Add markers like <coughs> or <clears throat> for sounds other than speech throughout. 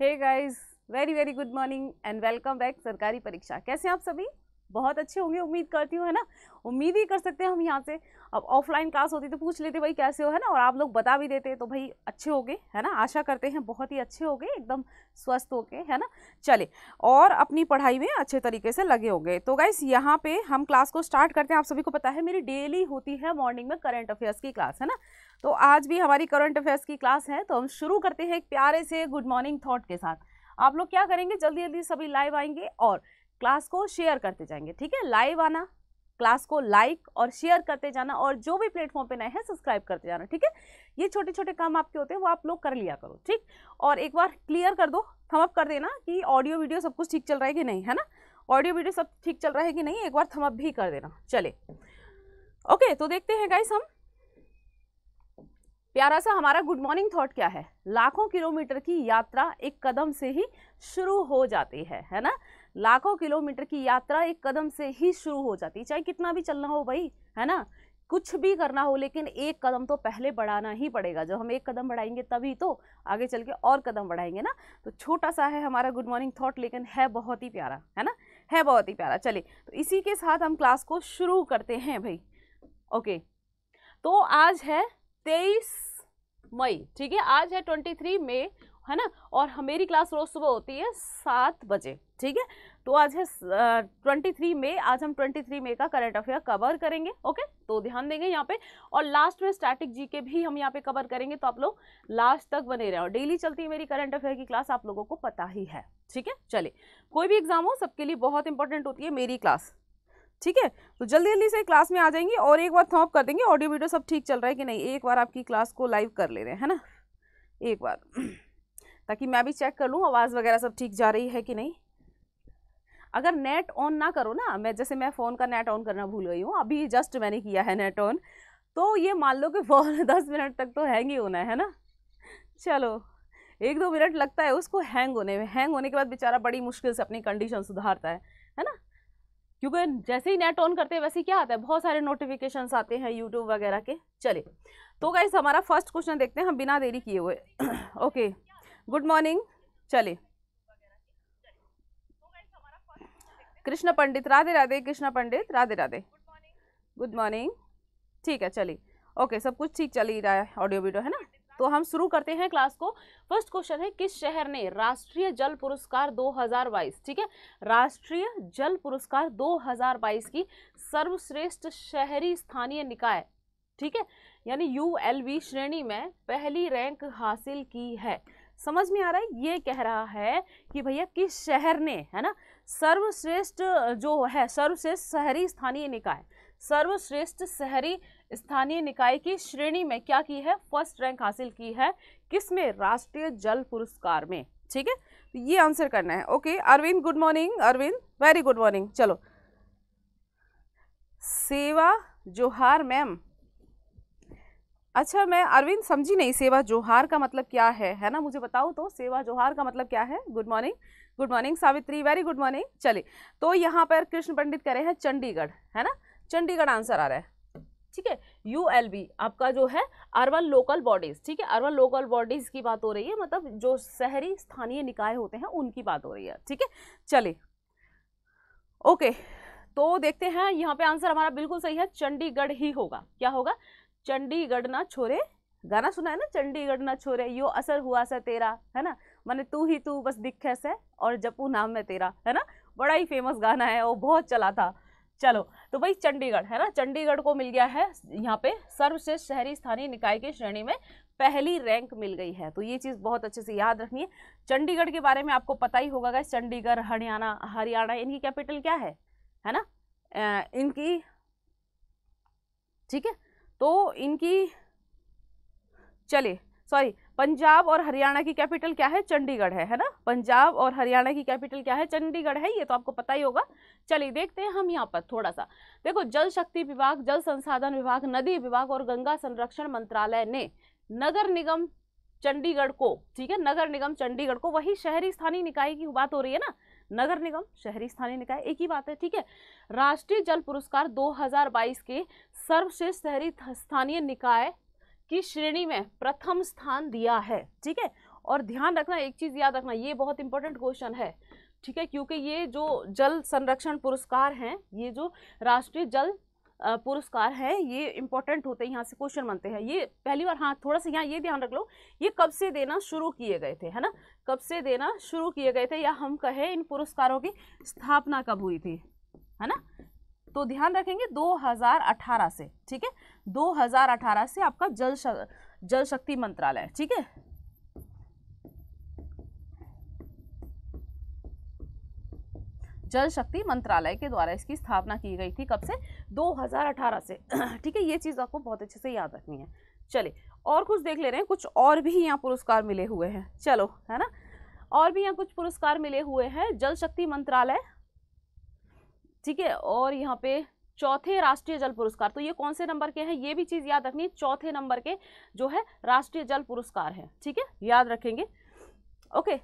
hey guys very very good morning and welcome back सरकारी परीक्षा कैसे हैं आप सभी बहुत अच्छे होंगे उम्मीद करती हूँ है ना उम्मीद ही कर सकते हैं हम यहाँ से अब ऑफलाइन क्लास होती तो पूछ लेते भाई कैसे हो है ना और आप लोग बता भी देते तो भाई अच्छे हो गए है ना आशा करते हैं बहुत ही अच्छे हो गए एकदम स्वस्थ हो है ना चले और अपनी पढ़ाई में अच्छे तरीके से लगे होंगे तो गाइस यहाँ पे हम क्लास को स्टार्ट करते हैं आप सभी को पता है मेरी डेली होती है मॉर्निंग में करंट अफेयर्स की क्लास है ना तो आज भी हमारी करंट अफेयर्स की क्लास है तो हम शुरू करते हैं एक प्यारे से गुड मॉर्निंग थाट के साथ आप लोग क्या करेंगे जल्दी जल्दी सभी लाइव आएंगे और क्लास को शेयर करते जाएंगे ठीक है लाइव आना क्लास को लाइक और शेयर करते जाना और जो भी प्लेटफॉर्म पे नए हैं सब्सक्राइब करते जाना ठीक है ये छोटे छोटे काम आपके होते हैं वो आप लोग कर लिया करो ठीक और एक बार क्लियर कर दो थम अप कर देना कि ऑडियो वीडियो सब कुछ ठीक चल रहा है कि नहीं है ना ऑडियो वीडियो सब ठीक चल रहा है कि नहीं एक बार थम अप भी कर देना चले ओके तो देखते हैं गाइस हम प्यारा सा हमारा गुड मॉर्निंग थॉट क्या है लाखों किलोमीटर की यात्रा एक कदम से ही शुरू हो जाती है है ना लाखों किलोमीटर की यात्रा एक कदम से ही शुरू हो जाती चाहे कितना भी चलना हो भाई है ना कुछ भी करना हो लेकिन एक कदम तो पहले बढ़ाना ही पड़ेगा जब हम एक कदम बढ़ाएंगे तभी तो आगे चल के और कदम बढ़ाएंगे ना तो छोटा सा है हमारा गुड मॉर्निंग थॉट लेकिन है बहुत ही प्यारा है ना है बहुत ही प्यारा चलिए तो इसी के साथ हम क्लास को शुरू करते हैं भाई ओके तो आज है तेईस मई ठीक है आज है ट्वेंटी थ्री मई है ना और मेरी क्लास रोज़ सुबह होती है सात बजे ठीक है तो आज है ट्वेंटी थ्री मे आज हम ट्वेंटी थ्री मे का करंट अफेयर कवर करेंगे ओके तो ध्यान देंगे यहाँ पे और लास्ट में स्टैटिक जी के भी हम यहाँ पे कवर करेंगे तो आप लोग लास्ट तक बने रहे और डेली चलती है मेरी करंट अफेयर की क्लास आप लोगों को पता ही है ठीक है चले कोई भी एग्जाम हो सबके लिए बहुत इंपॉर्टेंट होती है मेरी क्लास ठीक है तो जल्दी जल्दी से क्लास में आ जाएंगे और एक बार थॉप कर देंगे ऑडियो वीडियो सब ठीक चल रहा है कि नहीं एक बार आपकी क्लास को लाइव कर ले रहे हैं है ना एक बार <clears throat> ताकि मैं भी चेक कर लूँ आवाज़ वगैरह सब ठीक जा रही है कि नहीं अगर नेट ऑन ना करो ना मैं जैसे मैं फ़ोन का नेट ऑन करना भूल गई हूँ अभी जस्ट मैंने किया है नेट ऑन तो ये मान लो कि फ़ोन <laughs> दस मिनट तक तो हैंग ही होना है ना चलो एक दो मिनट लगता है उसको हैंग होने में हैंग होने के बाद बेचारा बड़ी मुश्किल से अपनी कंडीशन सुधारता है है ना क्योंकि जैसे ही नेट ऑन करते हैं वैसे क्या आता है बहुत सारे नोटिफिकेशन आते हैं यूट्यूब वगैरह के चले तो गाइस हमारा फर्स्ट क्वेश्चन देखते हैं हम बिना देरी किए हुए ओके गुड मॉर्निंग चले कृष्ण पंडित राधे राधे कृष्ण पंडित राधे राधे गुड मॉर्निंग ठीक है चलिए ओके सब कुछ ठीक चल ही रहा है ऑडियो वीडियो है ना तो हम शुरू करते हैं क्लास को फर्स्ट क्वेश्चन है किस शहर ने राष्ट्रीय जल पुरस्कार 2022 ठीक है राष्ट्रीय जल पुरस्कार 2022 की सर्वश्रेष्ठ शहरी स्थानीय निकाय ठीक है यानी यूएलवी श्रेणी में पहली रैंक हासिल की है समझ में आ रहा है ये कह रहा है कि भैया किस शहर ने है ना सर्वश्रेष्ठ जो है सर्वश्रेष्ठ शहरी स्थानीय निकाय सर्वश्रेष्ठ शहरी स्थानीय निकाय की श्रेणी में क्या की है फर्स्ट रैंक हासिल की है किसमें राष्ट्रीय जल पुरस्कार में ठीक है तो ये आंसर करना है okay Arvind good morning Arvind very good morning चलो सेवा जोहार मैम अच्छा मैं अरविंद समझी नहीं सेवा जोहार का मतलब क्या है है ना मुझे बताओ तो सेवा जोहार का मतलब क्या है good morning good morning Savitri very good morning चलिए तो यहाँ पर कृष्ण पंडित कह रहे हैं चंडीगढ़ है ना चंडीगढ़ आंसर आ रहा है ठीक है यू एल बी आपका जो है अर्बन लोकल बॉडीज़ ठीक है अर्बन लोकल बॉडीज़ की बात हो रही है मतलब जो शहरी स्थानीय निकाय होते हैं उनकी बात हो रही है ठीक है चलिए ओके तो देखते हैं यहाँ पे आंसर हमारा बिल्कुल सही है चंडीगढ़ ही होगा क्या होगा चंडीगढ़ ना छोरे गाना सुना है ना चंडीगढ़ ना छोरे यो असर हुआ सा तेरा है ना माने तू ही तू बस दिख ऐसे और जपू नाम है तेरा है ना बड़ा ही फेमस गाना है वो बहुत चला था चलो तो भाई चंडीगढ़ है ना चंडीगढ़ को मिल गया है यहाँ पे सर्वश्रेष्ठ शहरी स्थानीय निकाय की श्रेणी में पहली रैंक मिल गई है तो ये चीज़ बहुत अच्छे से याद रखनी है चंडीगढ़ के बारे में आपको पता ही होगा चंडीगढ़ हरियाणा हरियाणा इनकी कैपिटल क्या है है ना इनकी ठीक है तो इनकी चलिए सॉरी पंजाब और हरियाणा की कैपिटल क्या है चंडीगढ़ है है ना पंजाब और हरियाणा की कैपिटल क्या है चंडीगढ़ है ये तो आपको पता ही होगा चलिए देखते हैं हम यहाँ पर थोड़ा सा देखो जल शक्ति विभाग जल संसाधन विभाग नदी विभाग और गंगा संरक्षण मंत्रालय ने नगर निगम चंडीगढ़ को ठीक है नगर निगम चंडीगढ़ को वही शहरी स्थानीय निकाय की बात हो रही है ना नगर निगम शहरी स्थानीय निकाय एक ही बात है ठीक है राष्ट्रीय जल पुरस्कार 2022 के सर्वश्रेष्ठ शहरी स्थानीय निकाय की श्रेणी में प्रथम स्थान दिया है ठीक है और ध्यान रखना एक चीज़ याद रखना ये बहुत इंपॉर्टेंट क्वेश्चन है ठीक है क्योंकि ये जो जल संरक्षण पुरस्कार हैं ये जो राष्ट्रीय जल पुरस्कार है ये इंपॉर्टेंट होते हैं यहाँ से क्वेश्चन बनते हैं ये पहली बार हाँ थोड़ा सा यहाँ ये ध्यान रख लो ये कब से देना शुरू किए गए थे है ना कब से देना शुरू किए गए थे या हम कहें इन पुरस्कारों की स्थापना कब हुई थी है ना तो ध्यान रखेंगे 2018 से ठीक है 2018 से आपका जल जल शक्ति मंत्रालय ठीक है जल शक्ति मंत्रालय के द्वारा इसकी स्थापना की गई थी कब से 2018 से <clears throat> ठीक है ये चीज़ आपको बहुत अच्छे से याद रखनी है चलिए और कुछ देख ले रहे हैं कुछ और भी यहाँ पुरस्कार मिले हुए हैं चलो है ना और भी यहाँ कुछ पुरस्कार मिले हुए हैं जल शक्ति मंत्रालय ठीक है और यहाँ पे चौथे राष्ट्रीय जल पुरस्कार तो ये कौन से नंबर के हैं ये भी चीज़ याद रखनी चौथे नंबर के जो है राष्ट्रीय जल पुरस्कार है ठीक है याद रखेंगे ओके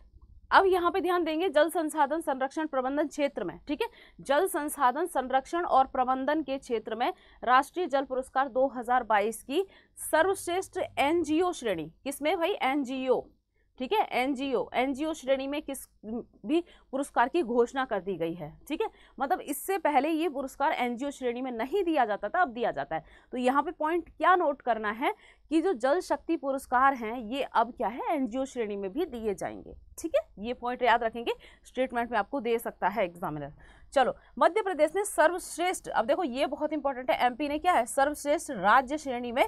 अब यहाँ पे ध्यान देंगे जल संसाधन संरक्षण प्रबंधन क्षेत्र में ठीक है जल संसाधन संरक्षण और प्रबंधन के क्षेत्र में राष्ट्रीय जल पुरस्कार 2022 की सर्वश्रेष्ठ एनजीओ श्रेणी किसमें भाई एनजीओ ठीक है एनजीओ एनजीओ श्रेणी में किस भी पुरस्कार की घोषणा कर दी गई है ठीक है मतलब इससे पहले ये पुरस्कार एनजीओ श्रेणी में नहीं दिया जाता था अब दिया जाता है तो यहाँ पे पॉइंट क्या नोट करना है कि जो जल शक्ति पुरस्कार हैं ये अब क्या है एनजीओ श्रेणी में भी दिए जाएंगे ठीक है ये पॉइंट याद रखेंगे स्टेटमेंट में आपको दे सकता है एग्जामिनर चलो मध्य प्रदेश ने सर्वश्रेष्ठ अब देखो ये बहुत इंपॉर्टेंट है एमपी ने क्या है सर्वश्रेष्ठ राज्य श्रेणी में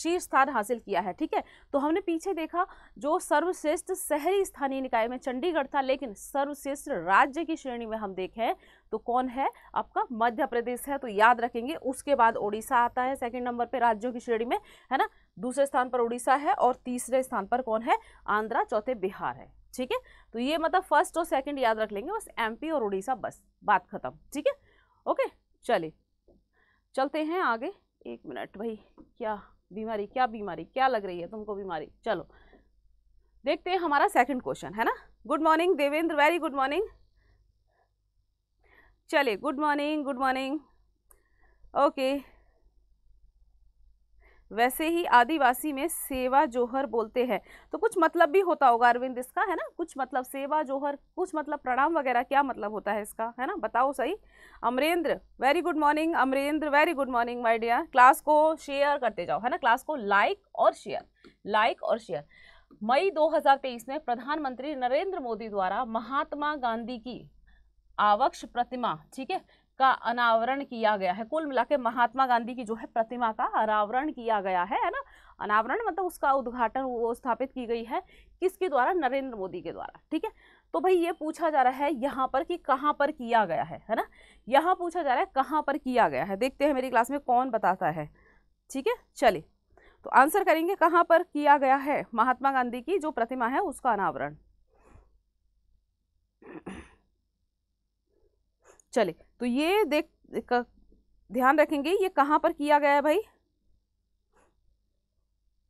शीर्ष स्थान हासिल किया है ठीक है तो हमने पीछे देखा जो सर्वश्रेष्ठ शहरी स्थानीय निकाय में चंडीगढ़ था लेकिन सर्वश्रेष्ठ राज्य की श्रेणी में हम देखें तो कौन है आपका मध्य प्रदेश है तो याद रखेंगे उसके बाद उड़ीसा आता है सेकेंड नंबर पर राज्यों की श्रेणी में है ना दूसरे स्थान पर उड़ीसा है और तीसरे स्थान पर कौन है आंध्रा चौथे बिहार है ठीक है तो ये मतलब फर्स्ट और सेकंड याद रख लेंगे बस एम और उड़ीसा बस बात खत्म ठीक है ओके चलिए चलते हैं आगे एक मिनट भाई क्या बीमारी क्या बीमारी क्या लग रही है तुमको बीमारी चलो देखते हैं हमारा सेकंड क्वेश्चन है ना good morning Devendra very good morning चले good morning good morning okay वैसे ही आदिवासी में सेवा जोहर बोलते हैं तो कुछ मतलब भी होता होगा अरविंद इसका है ना कुछ मतलब सेवा जोहर कुछ मतलब प्रणाम वगैरह क्या मतलब होता है इसका है ना बताओ सही Amarendra very good morning Amarendra very good morning my dear class को शेयर करते जाओ है ना क्लास को लाइक और शेयर लाइक और शेयर मई दो में प्रधानमंत्री नरेंद्र मोदी द्वारा महात्मा गांधी की आवक्ष प्रतिमा ठीक है का अनावरण किया गया है कुल मिला के महात्मा गांधी की जो है प्रतिमा का अनावरण किया गया है है ना अनावरण मतलब उसका उद्घाटन वो स्थापित की गई है किसके द्वारा नरेंद्र मोदी के द्वारा ठीक है तो भाई ये पूछा जा रहा है यहाँ पर कि कहाँ पर किया गया है है ना यहाँ पूछा जा रहा है कहाँ पर किया गया है देखते हैं मेरी क्लास में कौन बताता है ठीक है चलिए तो आंसर करेंगे कहाँ पर किया गया है महात्मा गांधी की जो प्रतिमा है उसका अनावरण चले तो ये देख ध्यान रखेंगे ये कहाँ पर किया गया है भाई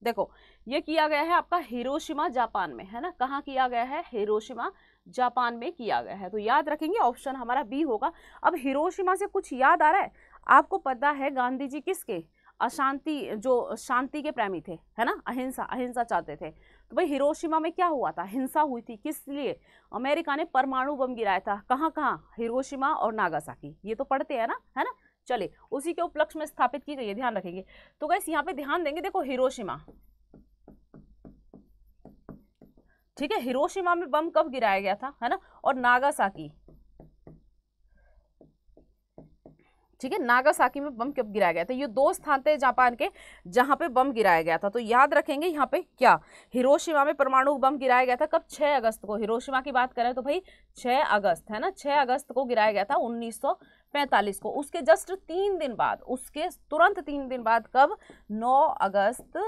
देखो ये किया गया है आपका हिरोशिमा जापान में है ना कहाँ किया गया है हिरोशिमा जापान में किया गया है तो याद रखेंगे ऑप्शन हमारा बी होगा अब हिरोशिमा से कुछ याद आ रहा है आपको पता है गांधी जी किसके अशांति जो शांति के प्रेमी थे है ना अहिंसा अहिंसा चाहते थे तो भाई हिरोशिमा में क्या हुआ था हिंसा हुई थी किस लिए अमेरिका ने परमाणु बम गिराया था कहाँ कहाँ हिरोशिमा और नागासाकी ये तो पढ़ते हैं ना है ना चले उसी के उपलक्ष्य में स्थापित की गई है ध्यान रखेंगे तो गैस यहाँ पे ध्यान देंगे देखो हिरोशिमा ठीक है हिरोशिमा में बम कब गिराया गया था है ना और नागासाकी ठीक है नागासाकी में बम कब गिराया गया था ये दो स्थान थे जापान के जहाँ पे बम गिराया गया था तो याद रखेंगे यहाँ पे क्या हिरोशिमा में परमाणु बम गिराया गया था कब 6 अगस्त को हिरोशिमा की बात करें तो भाई 6 अगस्त है ना 6 अगस्त को गिराया गया था 1945 को उसके जस्ट तीन दिन बाद उसके तुरंत तीन दिन बाद कब नौ अगस्त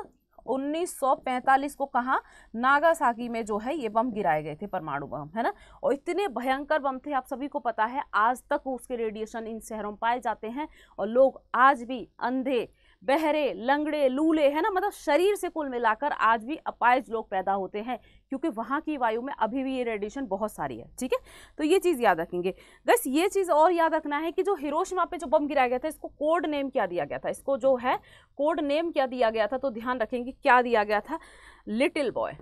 1945 को कहा नागासाकी में जो है ये बम गिराए गए थे परमाणु बम है ना और इतने भयंकर बम थे आप सभी को पता है आज तक उसके रेडिएशन इन शहरों में पाए जाते हैं और लोग आज भी अंधे बहरे लंगड़े लूले है ना मतलब शरीर से कुल मिलाकर आज भी अपाइज लोग पैदा होते हैं क्योंकि वहाँ की वायु में अभी भी ये रेडिएशन बहुत सारी है ठीक है तो ये चीज़ याद रखेंगे बस ये चीज़ और याद रखना है कि जो हिरोशिमा पे जो बम गिराया गया था इसको कोड नेम क्या दिया गया था इसको जो है कोड नेम क्या दिया गया था तो ध्यान रखेंगे क्या दिया गया था लिटिल बॉय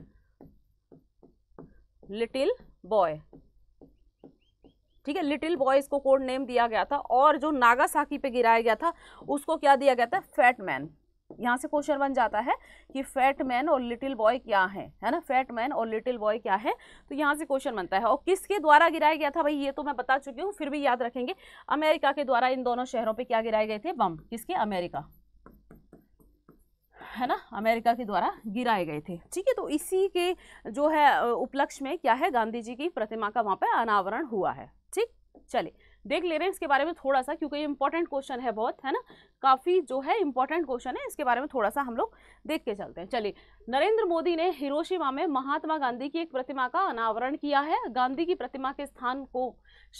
लिटिल बॉय ठीक है लिटिल बॉय इसको कोड नेम दिया गया था और जो नागासाकी पे गिराया गया था उसको क्या दिया गया था फैट मैन यहाँ से क्वेश्चन बन जाता है कि फैट मैन और लिटिल बॉय क्या है है ना फैट मैन और लिटिल बॉय क्या है तो यहाँ से क्वेश्चन बनता है और किसके द्वारा गिराया गया था भाई ये तो मैं बता चुकी हूँ फिर भी याद रखेंगे अमेरिका के द्वारा इन दोनों शहरों पे क्या गिराए गए थे बम किसके अमेरिका है ना अमेरिका के द्वारा गिराए गए थे ठीक है तो इसी के जो है उपलक्ष्य में क्या है गांधी जी की प्रतिमा का वहाँ पर अनावरण हुआ है चलिए देख ले रहे हैं इसके बारे में थोड़ा सा क्योंकि ये इंपॉर्टेंट क्वेश्चन है बहुत है ना काफ़ी जो है इंपॉर्टेंट क्वेश्चन है इसके बारे में थोड़ा सा हम लोग देख के चलते हैं चलिए नरेंद्र मोदी ने हिरोशिमा में महात्मा गांधी की एक प्रतिमा का अनावरण किया है गांधी की प्रतिमा के स्थान को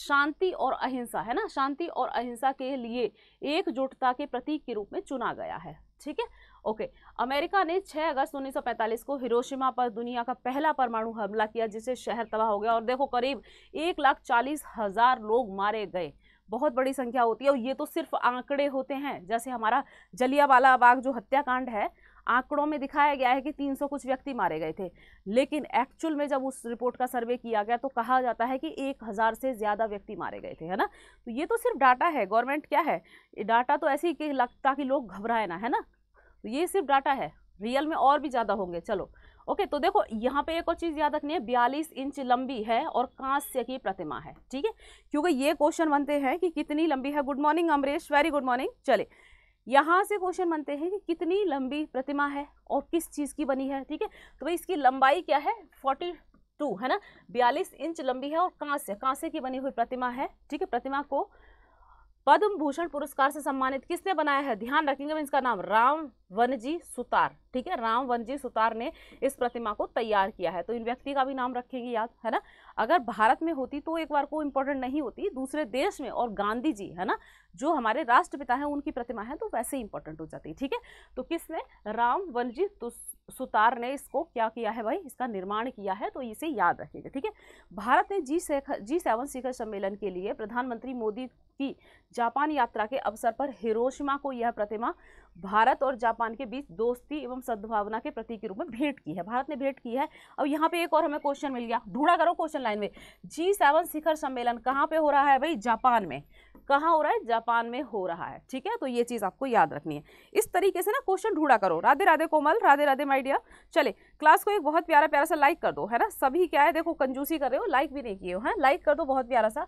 शांति और अहिंसा है ना शांति और अहिंसा के लिए एकजुटता के प्रतीक के रूप में चुना गया है ठीक है ओके अमेरिका ने 6 अगस्त 1945 को हिरोशिमा पर दुनिया का पहला परमाणु हमला किया जिससे शहर तबाह हो गया और देखो करीब एक लाख चालीस हज़ार लोग मारे गए बहुत बड़ी संख्या होती है और ये तो सिर्फ आंकड़े होते हैं जैसे हमारा जलियावाला बाग जो हत्याकांड है आंकड़ों में दिखाया गया है कि 300 कुछ व्यक्ति मारे गए थे लेकिन एक्चुअल में जब उस रिपोर्ट का सर्वे किया गया तो कहा जाता है कि 1000 से ज़्यादा व्यक्ति मारे गए थे है ना तो ये तो सिर्फ डाटा है गवर्नमेंट क्या है डाटा तो ऐसी कि लगता कि लोग घबराए ना है ना तो ये सिर्फ डाटा है रियल में और भी ज़्यादा होंगे चलो ओके तो देखो यहाँ पे एक और चीज़ याद रखनी है बयालीस इंच लंबी है और कांस्य की प्रतिमा है ठीक है क्योंकि ये क्वेश्चन बनते हैं कि कितनी लंबी है good morning Amrish very good morning चले यहाँ से क्वेश्चन बनते हैं कि कितनी लंबी प्रतिमा है और किस चीज़ की बनी है ठीक है तो भाई इसकी लंबाई क्या है फोर्टी टू है ना बयालीस इंच लंबी है और कांस्य कांस्य की बनी हुई प्रतिमा है ठीक है प्रतिमा को पद्म भूषण पुरस्कार से सम्मानित किसने बनाया है ध्यान रखेंगे इसका नाम राम वनजी सुतार ठीक है राम वनजी सुतार ने इस प्रतिमा को तैयार किया है तो इन व्यक्ति का भी नाम रखेंगे याद है ना अगर भारत में होती तो एक बार को इम्पोर्टेंट नहीं होती दूसरे देश में और गांधी जी है ना जो हमारे राष्ट्रपिता हैं उनकी प्रतिमा है तो वैसे ही इंपॉर्टेंट हो जाती ठीक है तो किसने राम वनजी सुतार ने इसको क्या किया है भाई इसका निर्माण किया है तो इसे याद रखेंगे ठीक है भारत ने जी जी सेवन शिखर सम्मेलन के लिए प्रधानमंत्री मोदी की जापान यात्रा के अवसर पर हिरोशिमा को यह प्रतिमा भारत और जापान के बीच दोस्ती एवं सद्भावना के प्रतीक के रूप में भेंट की है भारत ने भेंट की है अब यहाँ पे एक और हमें क्वेश्चन मिल गया ढूंढा करो क्वेश्चन लाइन में जी सेवन शिखर सम्मेलन कहाँ पे हो रहा है भाई जापान में कहाँ हो रहा है जापान में हो रहा है ठीक है तो ये चीज़ आपको याद रखनी है इस तरीके से ना क्वेश्चन ढूंढा करो राधे राधे कोमल राधे राधे माइडिया चले क्लास को एक बहुत प्यारा प्यारा सा लाइक कर दो है ना सभी क्या है देखो कंजूसी कर रहे हो लाइक भी नहीं किए हो है लाइक कर दो बहुत प्यारा सा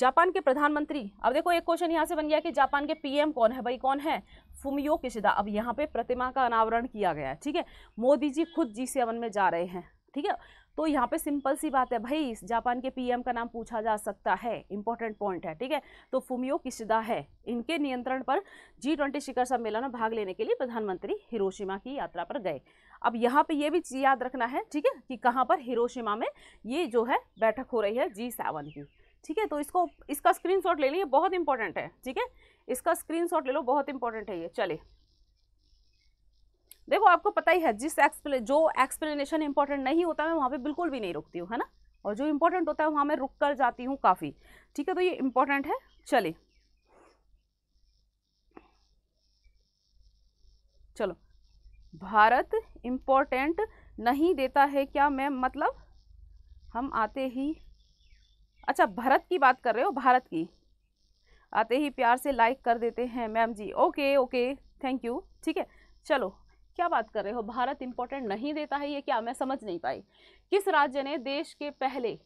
जापान के प्रधानमंत्री अब देखो एक क्वेश्चन यहाँ से बन गया कि जापान के पीएम कौन है भाई कौन है फुमियो किशिदा अब यहाँ पे प्रतिमा का अनावरण किया गया है ठीक है मोदी जी खुद जी सेवन में जा रहे हैं ठीक है तो यहाँ पे सिंपल सी बात है भाई जापान के पीएम का नाम पूछा जा सकता है इंपॉर्टेंट पॉइंट है ठीक है तो फुमियो किशिदा है इनके नियंत्रण पर जी ट्वेंटी शिखर सम्मेलन में भाग लेने के लिए प्रधानमंत्री हिरोशिमा की यात्रा पर गए अब यहाँ पे ये भी याद रखना है ठीक है कि कहाँ पर हिरोशिमा में ये जो है बैठक हो रही है जी सेवन की ठीक है तो इसको इसका स्क्रीनशॉट ले लीजिए बहुत इंपॉर्टेंट है ठीक है इसका शॉट ले लो बहुत इंपॉर्टेंट है ये चले देखो आपको पता ही है जिस एक्सप्ले जो एक्सप्लेनेशन इंपॉर्टेंट नहीं होता मैं वहाँ पे बिल्कुल भी नहीं रुकती हूँ है ना और जो इम्पोर्टेंट होता है वहाँ मैं रुक कर जाती हूँ काफ़ी ठीक है तो ये इम्पोर्टेंट है चले चलो भारत इम्पोर्टेंट नहीं देता है क्या मैं मतलब हम आते ही अच्छा भारत की बात कर रहे हो भारत की आते ही प्यार से लाइक कर देते हैं ma'am ji okay okay thank you ठीक है चलो क्या बात कर रहे हो भारत इंपॉर्टेंट नहीं देता है ये क्या मैं समझ नहीं पाई किस राज्य ने देश के पहले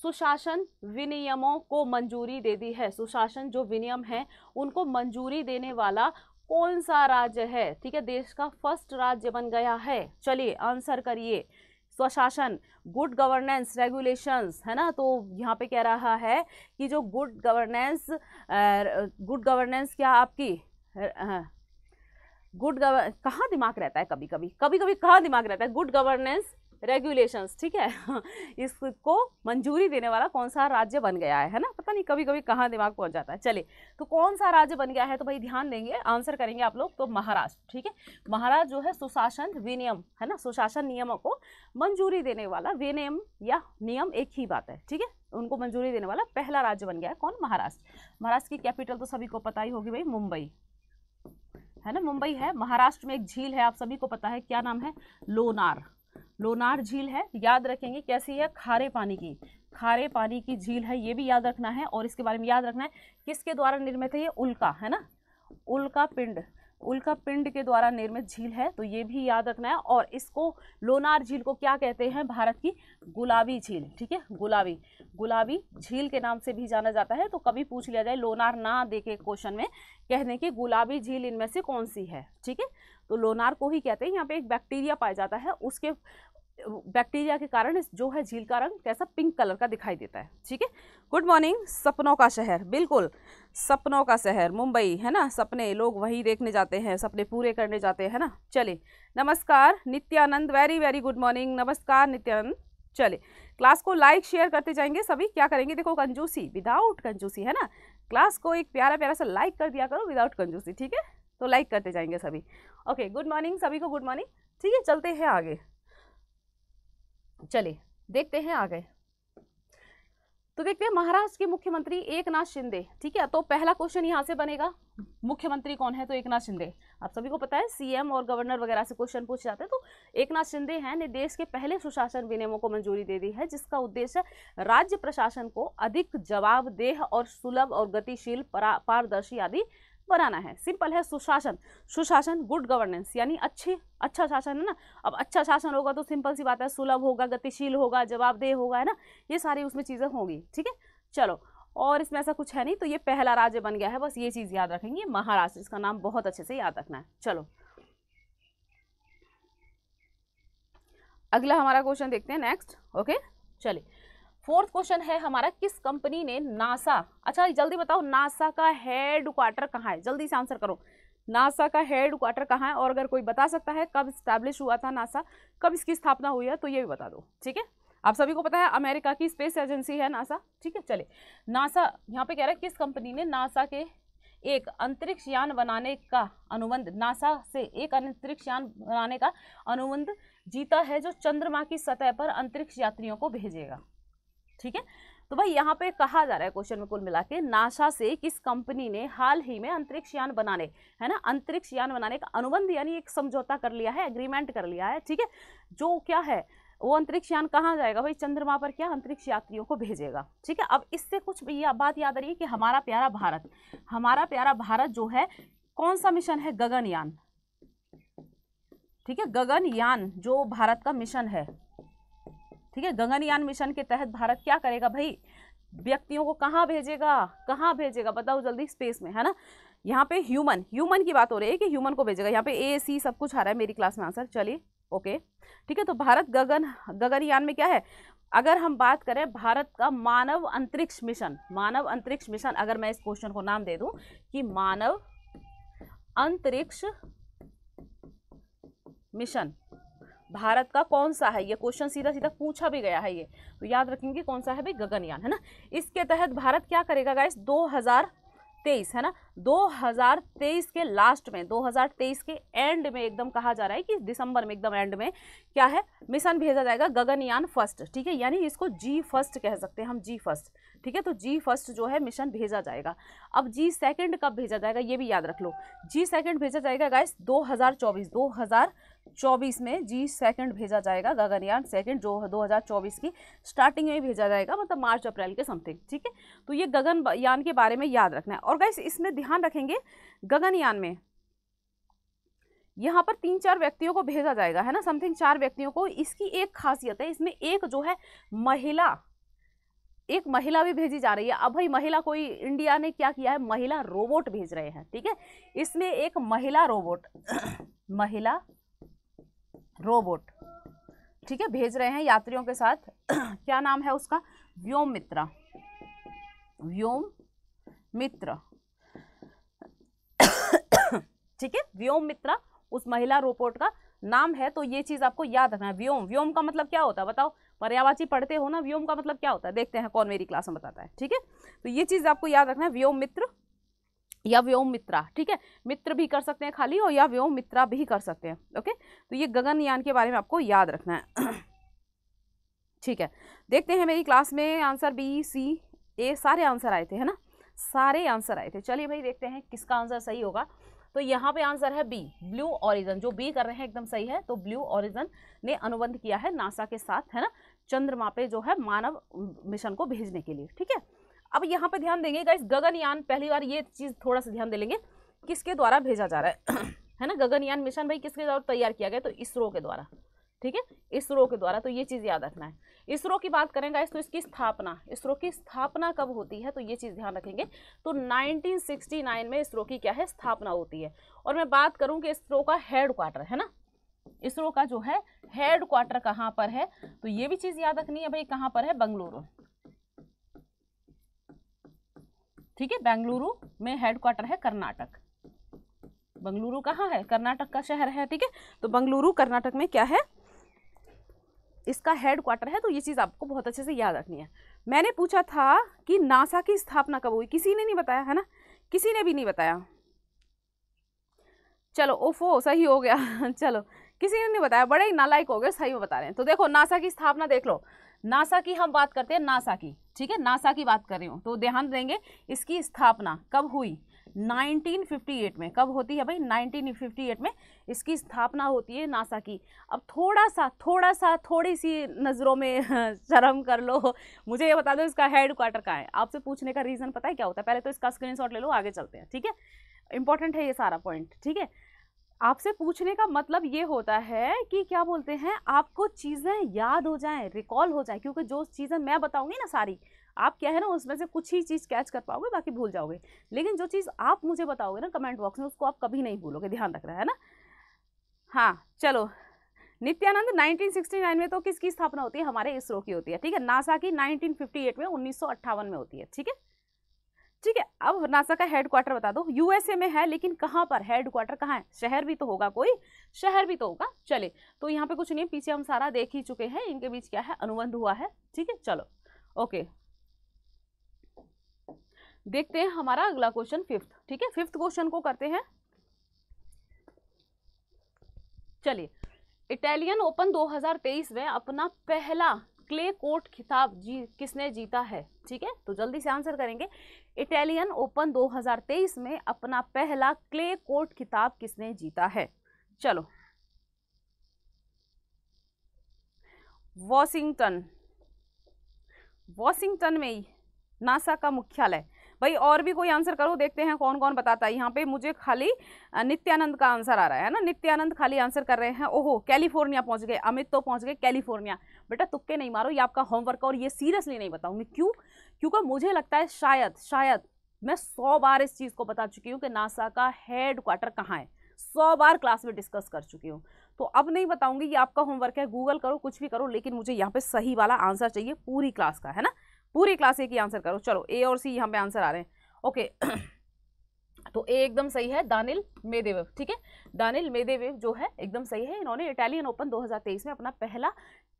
सुशासन विनियमों को मंजूरी दे दी है सुशासन जो विनियम है उनको मंजूरी देने वाला कौन सा राज्य है ठीक है देश का फर्स्ट राज्य बन गया है चलिए आंसर करिए स्वशासन गुड गवर्नेंस रेगुलेशंस है ना तो यहाँ पे कह रहा है कि जो गुड गवर्नेंस गुड गवर्नेंस क्या आपकी गुड गवर कहाँ दिमाग रहता है कभी कभी कभी कभी कहाँ दिमाग रहता है गुड गवर्नेंस रेगुलेशंस ठीक है <laughs> इसको मंजूरी देने वाला कौन सा राज्य बन गया है है ना पता नहीं कभी कभी कहाँ दिमाग पहुँच जाता है चले तो कौन सा राज्य बन गया है तो भाई ध्यान देंगे आंसर करेंगे आप लोग तो महाराष्ट्र ठीक है महाराष्ट्र जो है सुशासन विनियम है ना सुशासन नियमों को मंजूरी देने वाला विनियम या नियम एक ही बात है ठीक है उनको मंजूरी देने वाला पहला राज्य बन गया है कौन महाराष्ट्र महाराष्ट्र की कैपिटल तो सभी को पता ही होगी भाई मुंबई है ना मुंबई है महाराष्ट्र में एक झील है आप सभी को पता है क्या नाम है लोनार लोनार झील है याद रखेंगे कैसी है खारे पानी की खारे पानी की झील है ये भी याद रखना है और इसके बारे में याद रखना है किसके द्वारा निर्मित है ये उल्का है ना उल्का पिंड उल्का पिंड के द्वारा निर्मित झील है तो ये भी याद रखना है और इसको लोनार झील को क्या कहते हैं भारत की गुलाबी झील ठीक है गुलाबी गुलाबी झील के नाम से भी जाना जाता है तो कभी पूछ लिया जाए लोनार ना देखे क्वेश्चन में कहने की गुलाबी झील इनमें से कौन सी है ठीक है तो लोनार को ही कहते हैं यहाँ पे एक बैक्टीरिया पाया जाता है उसके बैक्टीरिया के कारण जो है झील का रंग कैसा पिंक कलर का दिखाई देता है ठीक है गुड मॉर्निंग सपनों का शहर बिल्कुल सपनों का शहर मुंबई है ना सपने लोग वहीं देखने जाते हैं सपने पूरे करने जाते हैं ना चले नमस्कार Nityanand very very good morning नमस्कार नित्यानंद चले क्लास को लाइक शेयर करते जाएंगे सभी क्या करेंगे देखो कंजूसी विदाउट कंजूसी है ना क्लास को एक प्यारा प्यारा सा लाइक कर दिया करो विदाउट कंजूसी ठीक है तो लाइक करते जाएंगे सभी ओके गुड मॉर्निंग सभी को गुड मॉर्निंग ठीक है चलते हैं आगे चलिए देखते हैं आगे तो देखते हैं महाराष्ट्र के मुख्यमंत्री एकनाथ शिंदे ठीक है तो पहला क्वेश्चन यहाँ से बनेगा मुख्यमंत्री कौन है तो एकनाथ शिंदे आप सभी को पता है सीएम और गवर्नर वगैरह से क्वेश्चन पूछे जाते हैं तो एकनाथ शिंदे हैं ने देश के पहले सुशासन विनियमों को मंजूरी दे दी है जिसका उद्देश्य राज्य प्रशासन को अधिक जवाबदेह और सुलभ और गतिशील पारदर्शी आदि पर आना है सिंपल है सुशासन सुशासन गुड गवर्नेंस यानी अच्छी अच्छा शासन है ना अब अच्छा शासन होगा तो सिंपल सी बात है सुलभ होगा गतिशील होगा जवाबदेह होगा है ना ये सारी उसमें चीज़ें होंगी ठीक है चलो और इसमें ऐसा कुछ है नहीं तो ये पहला राज्य बन गया है बस ये चीज़ याद रखेंगे महाराष्ट्र इसका नाम बहुत अच्छे से याद रखना है चलो अगला हमारा क्वेश्चन देखते हैं नेक्स्ट ओके चलिए फोर्थ क्वेश्चन है हमारा किस कंपनी ने नासा अच्छा जल्दी बताओ नासा का हेड क्वार्टर कहाँ है जल्दी से आंसर करो नासा का हेड क्वार्टर कहाँ है और अगर कोई बता सकता है कब स्टैब्लिश हुआ था नासा कब इसकी स्थापना हुई है तो ये भी बता दो ठीक है आप सभी को पता है अमेरिका की स्पेस एजेंसी है नासा ठीक है चले नासा यहाँ पे कह रहा है किस कंपनी ने नासा के एक अंतरिक्ष यान बनाने का अनुबंध नासा से एक अंतरिक्ष यान बनाने का अनुबंध जीता है जो चंद्रमा की सतह पर अंतरिक्ष यात्रियों को भेजेगा ठीक है तो भाई यहाँ पे कहा जा रहा है क्वेश्चन में कुल मिला के नासा से किस कंपनी ने हाल ही में अंतरिक्ष यान बनाने है ना अंतरिक्ष यान बनाने का अनुबंध यानी एक समझौता कर लिया है एग्रीमेंट कर लिया है ठीक है जो क्या है वो अंतरिक्ष यान कहाँ जाएगा भाई चंद्रमा पर क्या अंतरिक्ष यात्रियों को भेजेगा ठीक है अब इससे कुछ या बात याद रही कि हमारा प्यारा भारत हमारा प्यारा भारत जो है कौन सा मिशन है गगनयान ठीक है गगनयान जो भारत का मिशन है ठीक है गगनयान मिशन के तहत भारत क्या करेगा भाई व्यक्तियों को कहाँ भेजेगा कहाँ भेजेगा बताओ जल्दी स्पेस में है ना यहाँ पे ह्यूमन ह्यूमन की बात हो रही है कि ह्यूमन को भेजेगा यहाँ पे ए सी सब कुछ आ रहा है मेरी क्लास में आंसर चलिए ओके ठीक है तो भारत गगन गगनयान में क्या है अगर हम बात करें भारत का मानव अंतरिक्ष मिशन मानव अंतरिक्ष मिशन अगर मैं इस क्वेश्चन को नाम दे दूँ कि मानव अंतरिक्ष मिशन भारत का कौन सा है ये क्वेश्चन सीधा सीधा पूछा भी गया है ये तो याद रखेंगे कौन सा है भाई गगनयान है ना इसके तहत भारत क्या करेगा गाइस दो तेईस है ना 2023 के लास्ट में 2023 के एंड में एकदम कहा जा रहा है कि दिसंबर में एकदम एंड में क्या है मिशन भेजा जाएगा गगनयान फर्स्ट ठीक है यानी इसको जी फर्स्ट कह सकते हैं हम जी फर्स्ट ठीक है तो जी फर्स्ट जो है मिशन भेजा जाएगा अब जी सेकंड कब भेजा जाएगा ये भी याद रख लो जी सेकंड भेजा जाएगा गाइस 2024 हज़ार चौबीस में जी सेकंड भेजा जाएगा गगनयान सेकंड जो 2024 की स्टार्टिंग में भेजा जाएगा मतलब मार्च अप्रैल के समथिंग ठीक है तो ये गगनयान के बारे में याद रखना है और गैस इसमें ध्यान रखेंगे गगनयान में यहाँ पर तीन चार व्यक्तियों को भेजा जाएगा है ना समथिंग चार व्यक्तियों को इसकी एक खासियत है इसमें एक जो है महिला एक महिला भी भेजी जा रही है अब भाई महिला कोई इंडिया ने क्या किया है महिला रोबोट भेज रहे हैं ठीक है इसमें एक महिला रोबोट <coughs> महिला रोबोट ठीक है भेज रहे हैं यात्रियों के साथ <clears throat> क्या नाम है उसका व्योम मित्रा व्योम मित्र <clears throat> ठीक है व्योम मित्रा उस महिला रोबोट का नाम है तो ये चीज़ आपको याद रखना है व्योम व्योम का मतलब क्या होता है बताओ पर्यावाची पढ़ते हो ना व्योम का मतलब क्या होता है देखते हैं कौन मेरी क्लास में बताता है ठीक है तो ये चीज़ आपको याद रखना है व्योम मित्र या व्योम मित्रा ठीक है मित्र भी कर सकते हैं खाली और या व्योम मित्रा भी कर सकते हैं ओके तो ये गगनयान के बारे में आपको याद रखना है <clears throat> ठीक है देखते हैं मेरी क्लास में आंसर बी सी ए सारे आंसर आए थे है ना सारे आंसर आए थे चलिए भाई देखते हैं किसका आंसर सही होगा तो यहाँ पे आंसर है बी ब्लू ऑरिजन जो बी कर रहे हैं एकदम सही है तो ब्लू ऑरिजन ने अनुबंध किया है नासा के साथ है ना चंद्रमा पे जो है मानव मिशन को भेजने के लिए ठीक है अब यहाँ पर ध्यान देंगे गाइस गगनयान पहली बार ये चीज़ थोड़ा सा ध्यान दे लेंगे किसके द्वारा भेजा जा रहा है <clears throat> है ना गगनयान मिशन भाई किसके द्वारा तैयार किया गया तो इसरो के द्वारा ठीक है इसरो के द्वारा तो ये चीज़ याद रखना है इसरो की बात करें गाइस तो इसकी स्थापना इसरो की स्थापना कब होती है तो ये चीज़ ध्यान रखेंगे तो 1969 में इसरो की क्या है स्थापना होती है और मैं बात करूं कि इसरो का हेड क्वार्टर है ना इसरो का जो है हेड क्वार्टर कहाँ पर है तो ये भी चीज़ याद रखनी है भाई कहाँ पर है बंगलुरु ठीक है बेंगलुरु में हेडक्वार्टर है कर्नाटक बंगलुरु कहाँ है कर्नाटक का शहर है ठीक है तो बंगलुरु कर्नाटक में क्या है इसका हेड क्वार्टर है तो ये चीज़ आपको बहुत अच्छे से याद रखनी है मैंने पूछा था कि नासा की स्थापना कब हुई किसी ने नहीं बताया है ना किसी ने भी नहीं बताया चलो ओफो सही हो गया <laughs> चलो किसी ने नहीं बताया बड़े ही नालायक हो गए सही में बता रहे हैं तो देखो नासा की स्थापना देख लो नासा की हम बात करते हैं नासा की ठीक है नासा की बात कर रही हूँ तो ध्यान देंगे इसकी स्थापना कब हुई 1958 में कब होती है भाई 1958 में इसकी स्थापना होती है नासा की अब थोड़ा सा थोड़ा सा थोड़ी सी नज़रों में <laughs> शर्म कर लो मुझे ये बता दो इसका हेड क्वार्टर कहाँ है आपसे पूछने का रीज़न पता है क्या होता है पहले तो इसका स्क्रीनशॉट ले लो आगे चलते हैं ठीक है इंपॉर्टेंट है ये सारा पॉइंट ठीक है आपसे पूछने का मतलब ये होता है कि क्या बोलते हैं आपको चीज़ें याद हो जाएं रिकॉल हो जाएं क्योंकि जो चीज़ें मैं बताऊंगी ना सारी आप क्या है ना उसमें से कुछ ही चीज़ कैच कर पाओगे बाकी भूल जाओगे लेकिन जो चीज़ आप मुझे बताओगे ना कमेंट बॉक्स में उसको आप कभी नहीं भूलोगे ध्यान रखना है ना हाँ चलो नित्यानंद 1969 में तो किसकी स्थापना होती है हमारे इसरो की होती है ठीक है नासा की 1958 में उन्नीस में होती है ठीक है ठीक है अब नासा का हेड क्वार्टर बता दो यूएसए में है लेकिन कहाँ पर हेड क्वार्टर कहाँ है शहर भी तो होगा कोई शहर भी तो होगा चले तो यहाँ पे कुछ नहीं पीछे हम सारा देख ही चुके हैं इनके बीच क्या है अनुबंध हुआ है ठीक है चलो ओके देखते हैं हमारा अगला क्वेश्चन फिफ्थ ठीक है फिफ्थ क्वेश्चन को करते हैं चलिए इटालियन ओपन 2023 में अपना पहला क्ले कोट खिताब जी किसने जीता है ठीक है तो जल्दी से आंसर करेंगे इटालियन ओपन 2023 में अपना पहला क्ले कोट खिताब किसने जीता है चलो वॉशिंगटन वॉशिंगटन में ही नासा का मुख्यालय भाई और भी कोई आंसर करो देखते हैं कौन कौन बताता है यहाँ पे मुझे खाली नित्यानंद का आंसर आ रहा है ना नित्यानंद खाली आंसर कर रहे हैं ओहो कैलिफोर्निया पहुँच गए अमित तो पहुँच गए कैलिफोर्निया बेटा तुक्के नहीं मारो ये आपका होमवर्क और ये सीरियसली नहीं बताऊँगी क्यों क्योंकि मुझे लगता है शायद शायद मैं सौ बार इस चीज़ को बता चुकी हूँ कि नासा का हेड क्वार्टर कहाँ है सौ बार क्लास में डिस्कस कर चुकी हूँ तो अब नहीं बताऊंगी ये आपका होमवर्क है गूगल करो कुछ भी करो लेकिन मुझे यहाँ पे सही वाला आंसर चाहिए पूरी क्लास का है ना पूरी क्लास एक ही आंसर करो चलो ए और सी यहाँ पे आंसर आ रहे हैं ओके <coughs> तो ए एकदम सही है दानिल मेदेवेव ठीक है दानिल मेदेवेव जो है एकदम सही है इन्होंने इटालियन ओपन 2023 में अपना पहला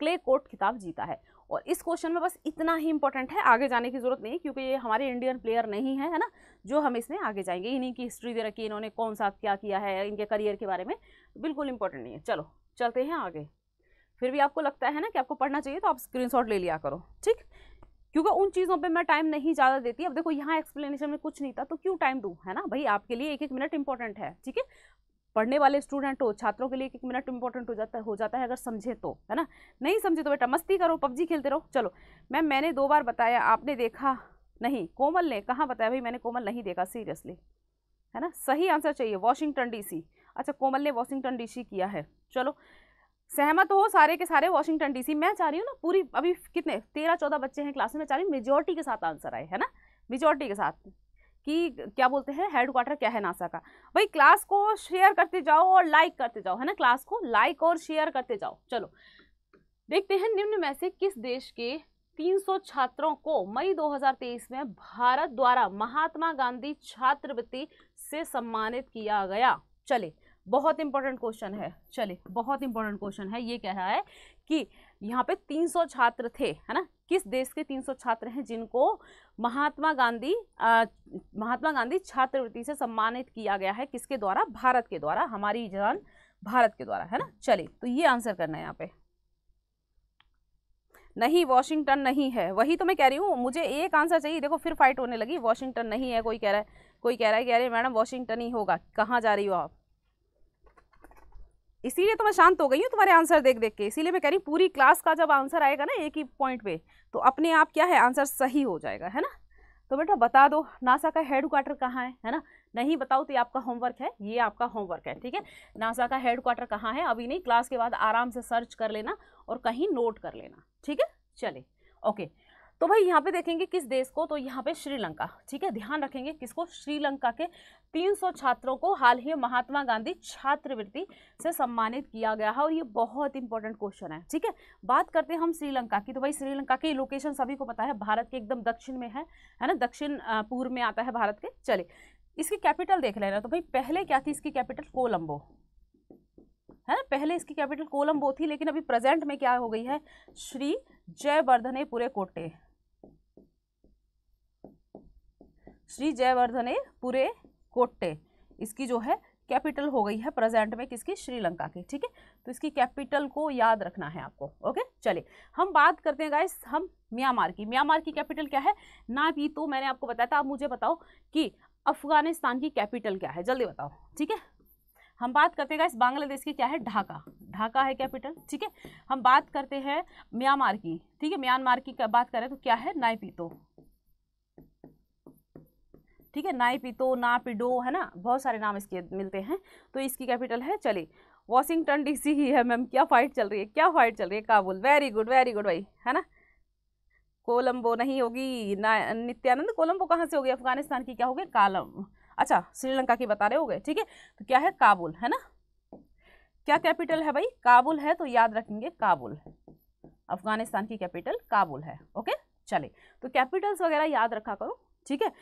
क्ले कोर्ट खिताब जीता है और इस क्वेश्चन में बस इतना ही इंपॉर्टेंट है आगे जाने की जरूरत नहीं क्योंकि ये हमारे इंडियन प्लेयर नहीं है है ना जो हम इसमें आगे जाएंगे इन्हीं की हिस्ट्री दे रखी इन्होंने कौन सा क्या किया है इनके करियर के बारे में बिल्कुल इंपॉर्टेंट नहीं है चलो चलते हैं आगे फिर भी आपको लगता है ना कि आपको पढ़ना चाहिए तो आप स्क्रीन ले लिया करो ठीक क्योंकि उन चीज़ों पे मैं टाइम नहीं ज़्यादा देती अब देखो यहाँ एक्सप्लेनेशन में कुछ नहीं था तो क्यों टाइम दूँ है ना भाई आपके लिए एक एक मिनट इंपॉर्टेंट है ठीक है पढ़ने वाले स्टूडेंट हो छात्रों के लिए एक एक मिनट इंपॉर्टेंट हो जाता हो जाता है अगर समझे तो है ना नहीं समझे तो बेटा मस्ती करो पबजी खेलते रहो चलो मैम मैंने दो बार बताया आपने देखा नहीं कोमल ने कहाँ बताया भाई मैंने कोमल नहीं देखा सीरियसली है ना सही आंसर चाहिए वॉशिंगटन डीसी अच्छा कोमल ने वॉशिंगटन डीसी किया है चलो सहमत हो सारे के सारे वॉशिंगटन डीसी मैं चाह रही हूँ ना पूरी अभी कितने तेरह चौदह बच्चे हैं क्लास में चाह रही हूँ मेजोरिटी के साथ आंसर आए है ना मेजोरिटी के साथ कि क्या बोलते हैं हेड क्वार्टर क्या है नासा का भाई क्लास को शेयर करते जाओ और लाइक करते जाओ है ना क्लास को लाइक और शेयर करते जाओ चलो देखते हैं निम्न में से किस देश के 300 छात्रों को मई 2023 में भारत द्वारा महात्मा गांधी छात्रवृत्ति से सम्मानित किया गया चले बहुत इंपॉर्टेंट क्वेश्चन है चलिए बहुत इंपॉर्टेंट क्वेश्चन है ये कह रहा है कि यहाँ पे 300 छात्र थे है ना किस देश के 300 छात्र हैं जिनको महात्मा गांधी आ, महात्मा गांधी छात्रवृत्ति से सम्मानित किया गया है किसके द्वारा भारत के द्वारा हमारी जान भारत के द्वारा है ना चलिए तो ये आंसर करना है यहाँ पे नहीं वॉशिंगटन नहीं है वही तो मैं कह रही हूँ मुझे एक आंसर चाहिए देखो फिर फाइट होने लगी वॉशिंगटन नहीं है कोई कह रहा है कोई कह रहा है कह रहे मैडम वॉशिंगटन ही होगा कहाँ जा रही हो आप इसीलिए तो मैं शांत हो गई हूँ तुम्हारे आंसर देख देख के इसीलिए मैं कह रही हूँ पूरी क्लास का जब आंसर आएगा ना एक ही पॉइंट पे तो अपने आप क्या है आंसर सही हो जाएगा है ना तो बेटा बता दो नासा का हेड क्वार्टर कहाँ है है ना नहीं बताओ तो ये आपका होमवर्क है ये आपका होमवर्क है ठीक है नासा का हेड क्वार्टर कहाँ है अभी नहीं क्लास के बाद आराम से सर्च कर लेना और कहीं नोट कर लेना ठीक है चले ओके तो भाई यहाँ पे देखेंगे किस देश को तो यहाँ पे श्रीलंका ठीक है ध्यान रखेंगे किसको श्रीलंका के 300 छात्रों को हाल ही महात्मा गांधी छात्रवृत्ति से सम्मानित किया गया है और ये बहुत इंपॉर्टेंट क्वेश्चन है ठीक है बात करते हैं हम श्रीलंका की तो भाई श्रीलंका की लोकेशन सभी को पता है भारत के एकदम दक्षिण में है है ना दक्षिण पूर्व में आता है भारत के चले इसकी कैपिटल देख लेना तो भाई पहले क्या थी इसकी कैपिटल कोलम्बो है ना पहले इसकी कैपिटल कोलंबो थी लेकिन अभी प्रेजेंट में क्या हो गई है श्री जयवर्धने पूरे कोटे श्री जयवर्धने पूरे कोट्टे इसकी जो है कैपिटल हो गई है प्रेजेंट में किसकी श्रीलंका की ठीक है तो इसकी कैपिटल को याद रखना है आपको ओके चलिए हम बात करते हैं गाइस हम म्यांमार की म्यांमार की कैपिटल क्या है ना भी तो मैंने आपको बताया था आप मुझे बताओ कि अफगानिस्तान की कैपिटल क्या है जल्दी बताओ ठीक है हम बात करते हैं गाइस बांग्लादेश की क्या है ढाका ढाका है कैपिटल ठीक है हम बात करते हैं म्यांमार की ठीक है म्यांमार की बात करें तो क्या है नाइपीतो ठीक है नाई पितो ना पिडो है ना बहुत सारे नाम इसके मिलते हैं तो इसकी कैपिटल है चलिए वॉशिंगटन डीसी ही है मैम क्या फाइट चल रही है क्या फाइट चल रही है Kabul very good very good भाई है ना कोलम्बो नहीं होगी ना नित्यानंद कोलम्बो कहाँ से होगी अफगानिस्तान की क्या होगी कालम अच्छा श्रीलंका की बता रहे हो गए ठीक है तो क्या है काबुल है ना क्या कैपिटल है भाई काबुल है तो याद रखेंगे काबुल अफगानिस्तान की कैपिटल काबुल है ओके चले तो कैपिटल्स वगैरह याद रखा करो ठीक है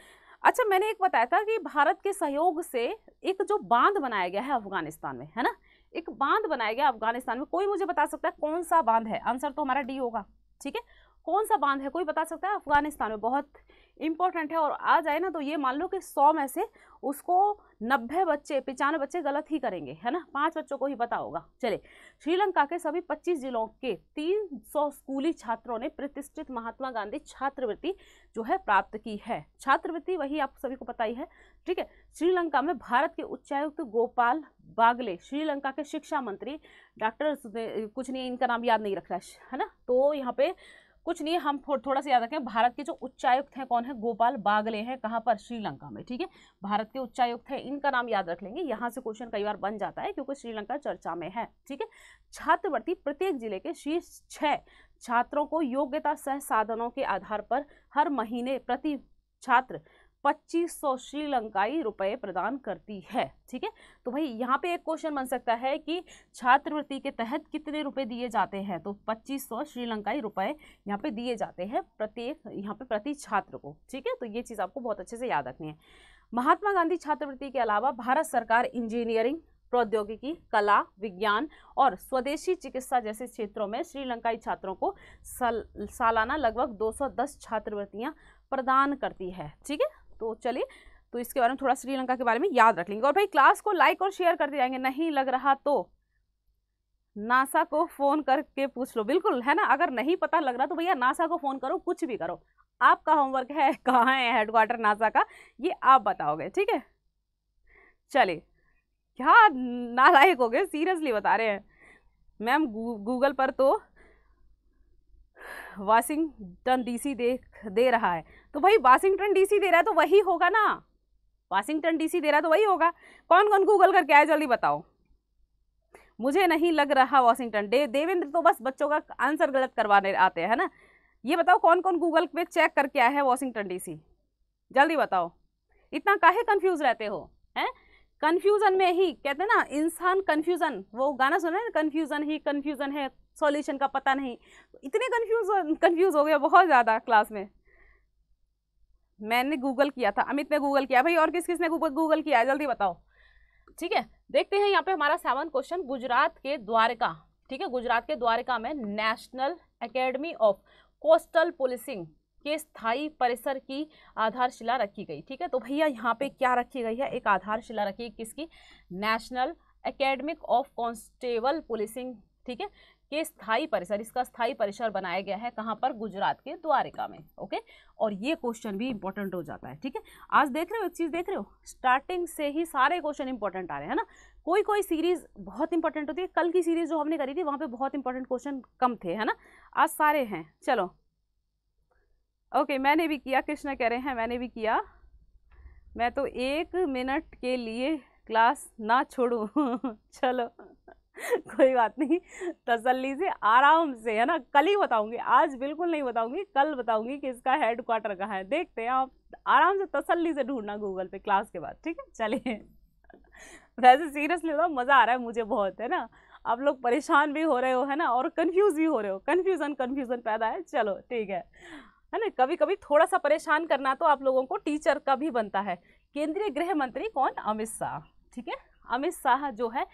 अच्छा मैंने एक बताया था कि भारत के सहयोग से एक जो बांध बनाया गया है अफगानिस्तान में है ना एक बांध बनाया गया अफगानिस्तान में कोई मुझे बता सकता है कौन सा बांध है आंसर तो हमारा डी होगा ठीक है कौन सा बांध है कोई बता सकता है अफगानिस्तान में बहुत इंपॉर्टेंट है और आ जाए ना तो ये मान लो कि सौ में से उसको नब्बे बच्चे पिचानवे बच्चे गलत ही करेंगे है ना पाँच बच्चों को ही पता होगा चले श्रीलंका के सभी पच्चीस जिलों के तीन सौ स्कूली छात्रों ने प्रतिष्ठित महात्मा गांधी छात्रवृत्ति जो है प्राप्त की है छात्रवृत्ति वही आप सभी को पता ही है ठीक है श्रीलंका में भारत के उच्चायुक्त गोपाल बागले श्रीलंका के शिक्षा मंत्री डॉक्टर कुछ नहीं इनका नाम याद नहीं रख रहा है ना तो यहाँ पे कुछ नहीं हम थो, थोड़ा सा याद रखें भारत के जो उच्चायुक्त हैं कौन है गोपाल बागले हैं कहाँ पर श्रीलंका में ठीक है भारत के उच्चायुक्त हैं इनका नाम याद रख लेंगे यहाँ से क्वेश्चन कई बार बन जाता है क्योंकि श्रीलंका चर्चा में है ठीक है छात्रवृत्ति प्रत्येक जिले के शीर्ष छः छात्रों को योग्यता सह साधनों के आधार पर हर महीने प्रति छात्र 2500 श्रीलंकाई रुपए प्रदान करती है ठीक है तो भाई यहाँ पे एक क्वेश्चन बन सकता है कि छात्रवृत्ति के तहत कितने रुपए दिए जाते हैं तो 2500 श्रीलंकाई रुपए यहाँ पे दिए जाते हैं प्रत्येक यहाँ पे प्रति छात्र को ठीक है तो ये चीज़ आपको बहुत अच्छे से याद रखनी है महात्मा गांधी छात्रवृत्ति के अलावा भारत सरकार इंजीनियरिंग प्रौद्योगिकी कला विज्ञान और स्वदेशी चिकित्सा जैसे क्षेत्रों में श्रीलंकाई छात्रों को सल सालाना लगभग 210 छात्रवृत्तियां प्रदान करती है ठीक है तो चलिए तो इसके बारे में थोड़ा श्रीलंका के बारे में याद रख लेंगे और भाई क्लास को लाइक और शेयर करते जाएंगे नहीं लग रहा तो नासा को फ़ोन करके पूछ लो बिल्कुल है ना अगर नहीं पता लग रहा तो भैया नासा को फ़ोन करो कुछ भी करो आपका होमवर्क है <laughs> कहाँ है हेडक्वार्टर नासा का ये आप बताओगे ठीक है चलिए क्या नालायक हो गए सीरियसली बता रहे हैं मैम गूगल पर तो वाशिंगटन डीसी देख दे रहा है तो भाई वाशिंगटन डीसी दे रहा है तो वही होगा ना वाशिंगटन डीसी दे रहा है तो वही होगा कौन कौन गूगल करके आया जल्दी बताओ मुझे नहीं लग रहा वाशिंगटन डे देवेंद्र तो बस बच्चों का आंसर गलत करवाने आते हैं ना ये बताओ कौन कौन गूगल पे चेक करके आया है वाशिंगटन डीसी जल्दी बताओ इतना काहे कंफ्यूज रहते हो हैं कन्फ्यूज़न में ही कहते हैं ना इंसान कन्फ्यूज़न वो गाना सुना है कन्फ्यूज़न ही कन्फ्यूज़न है सॉल्यूशन का पता नहीं इतने कन्फ्यूज कन्फ्यूज़ हो गया बहुत ज़्यादा क्लास में मैंने गूगल किया था अमित ने गूगल किया भाई और किस किस ने गूगल किया है जल्दी बताओ ठीक है देखते हैं यहाँ पे हमारा सेवन क्वेश्चन गुजरात के द्वारका ठीक है गुजरात के द्वारका में national academy of coastal policing के स्थाई परिसर की आधारशिला रखी गई ठीक है तो भैया यहाँ पे क्या रखी गई है एक आधारशिला रखी किसकी national academic of constable policing ठीक है ये स्थाई परिसर इसका स्थाई परिसर बनाया गया है कहाँ पर गुजरात के द्वारिका में ओके और ये क्वेश्चन भी इंपॉर्टेंट हो जाता है ठीक है आज देख रहे हो एक चीज़ देख रहे हो स्टार्टिंग से ही सारे क्वेश्चन इंपॉर्टेंट आ रहे हैं ना कोई कोई सीरीज बहुत इंपॉर्टेंट होती है कल की सीरीज जो हमने करी थी वहाँ पर बहुत इंपॉर्टेंट क्वेश्चन कम थे है ना आज सारे हैं चलो ओके मैंने भी किया कृष्णा कह रहे हैं मैंने भी किया मैं तो एक मिनट के लिए क्लास ना छोड़ू <laughs> चलो <laughs> कोई बात नहीं तसल्ली से आराम से है ना कल ही बताऊंगी आज बिल्कुल नहीं बताऊंगी कल बताऊंगी कि इसका हेड क्वार्टर कहाँ है देखते हैं आप आराम से तसल्ली से ढूंढना गूगल पे क्लास के बाद ठीक है चलिए <laughs> वैसे सीरियसली बताओ मज़ा आ रहा है मुझे बहुत है ना आप लोग परेशान भी हो रहे हो है ना और कन्फ्यूज भी हो रहे हो कन्फ्यूज़न कन्फ्यूज़न पैदा है चलो ठीक है है ना कभी कभी थोड़ा सा परेशान करना तो आप लोगों को टीचर का भी बनता है केंद्रीय गृह मंत्री कौन अमित शाह ठीक है अमित शाह जो है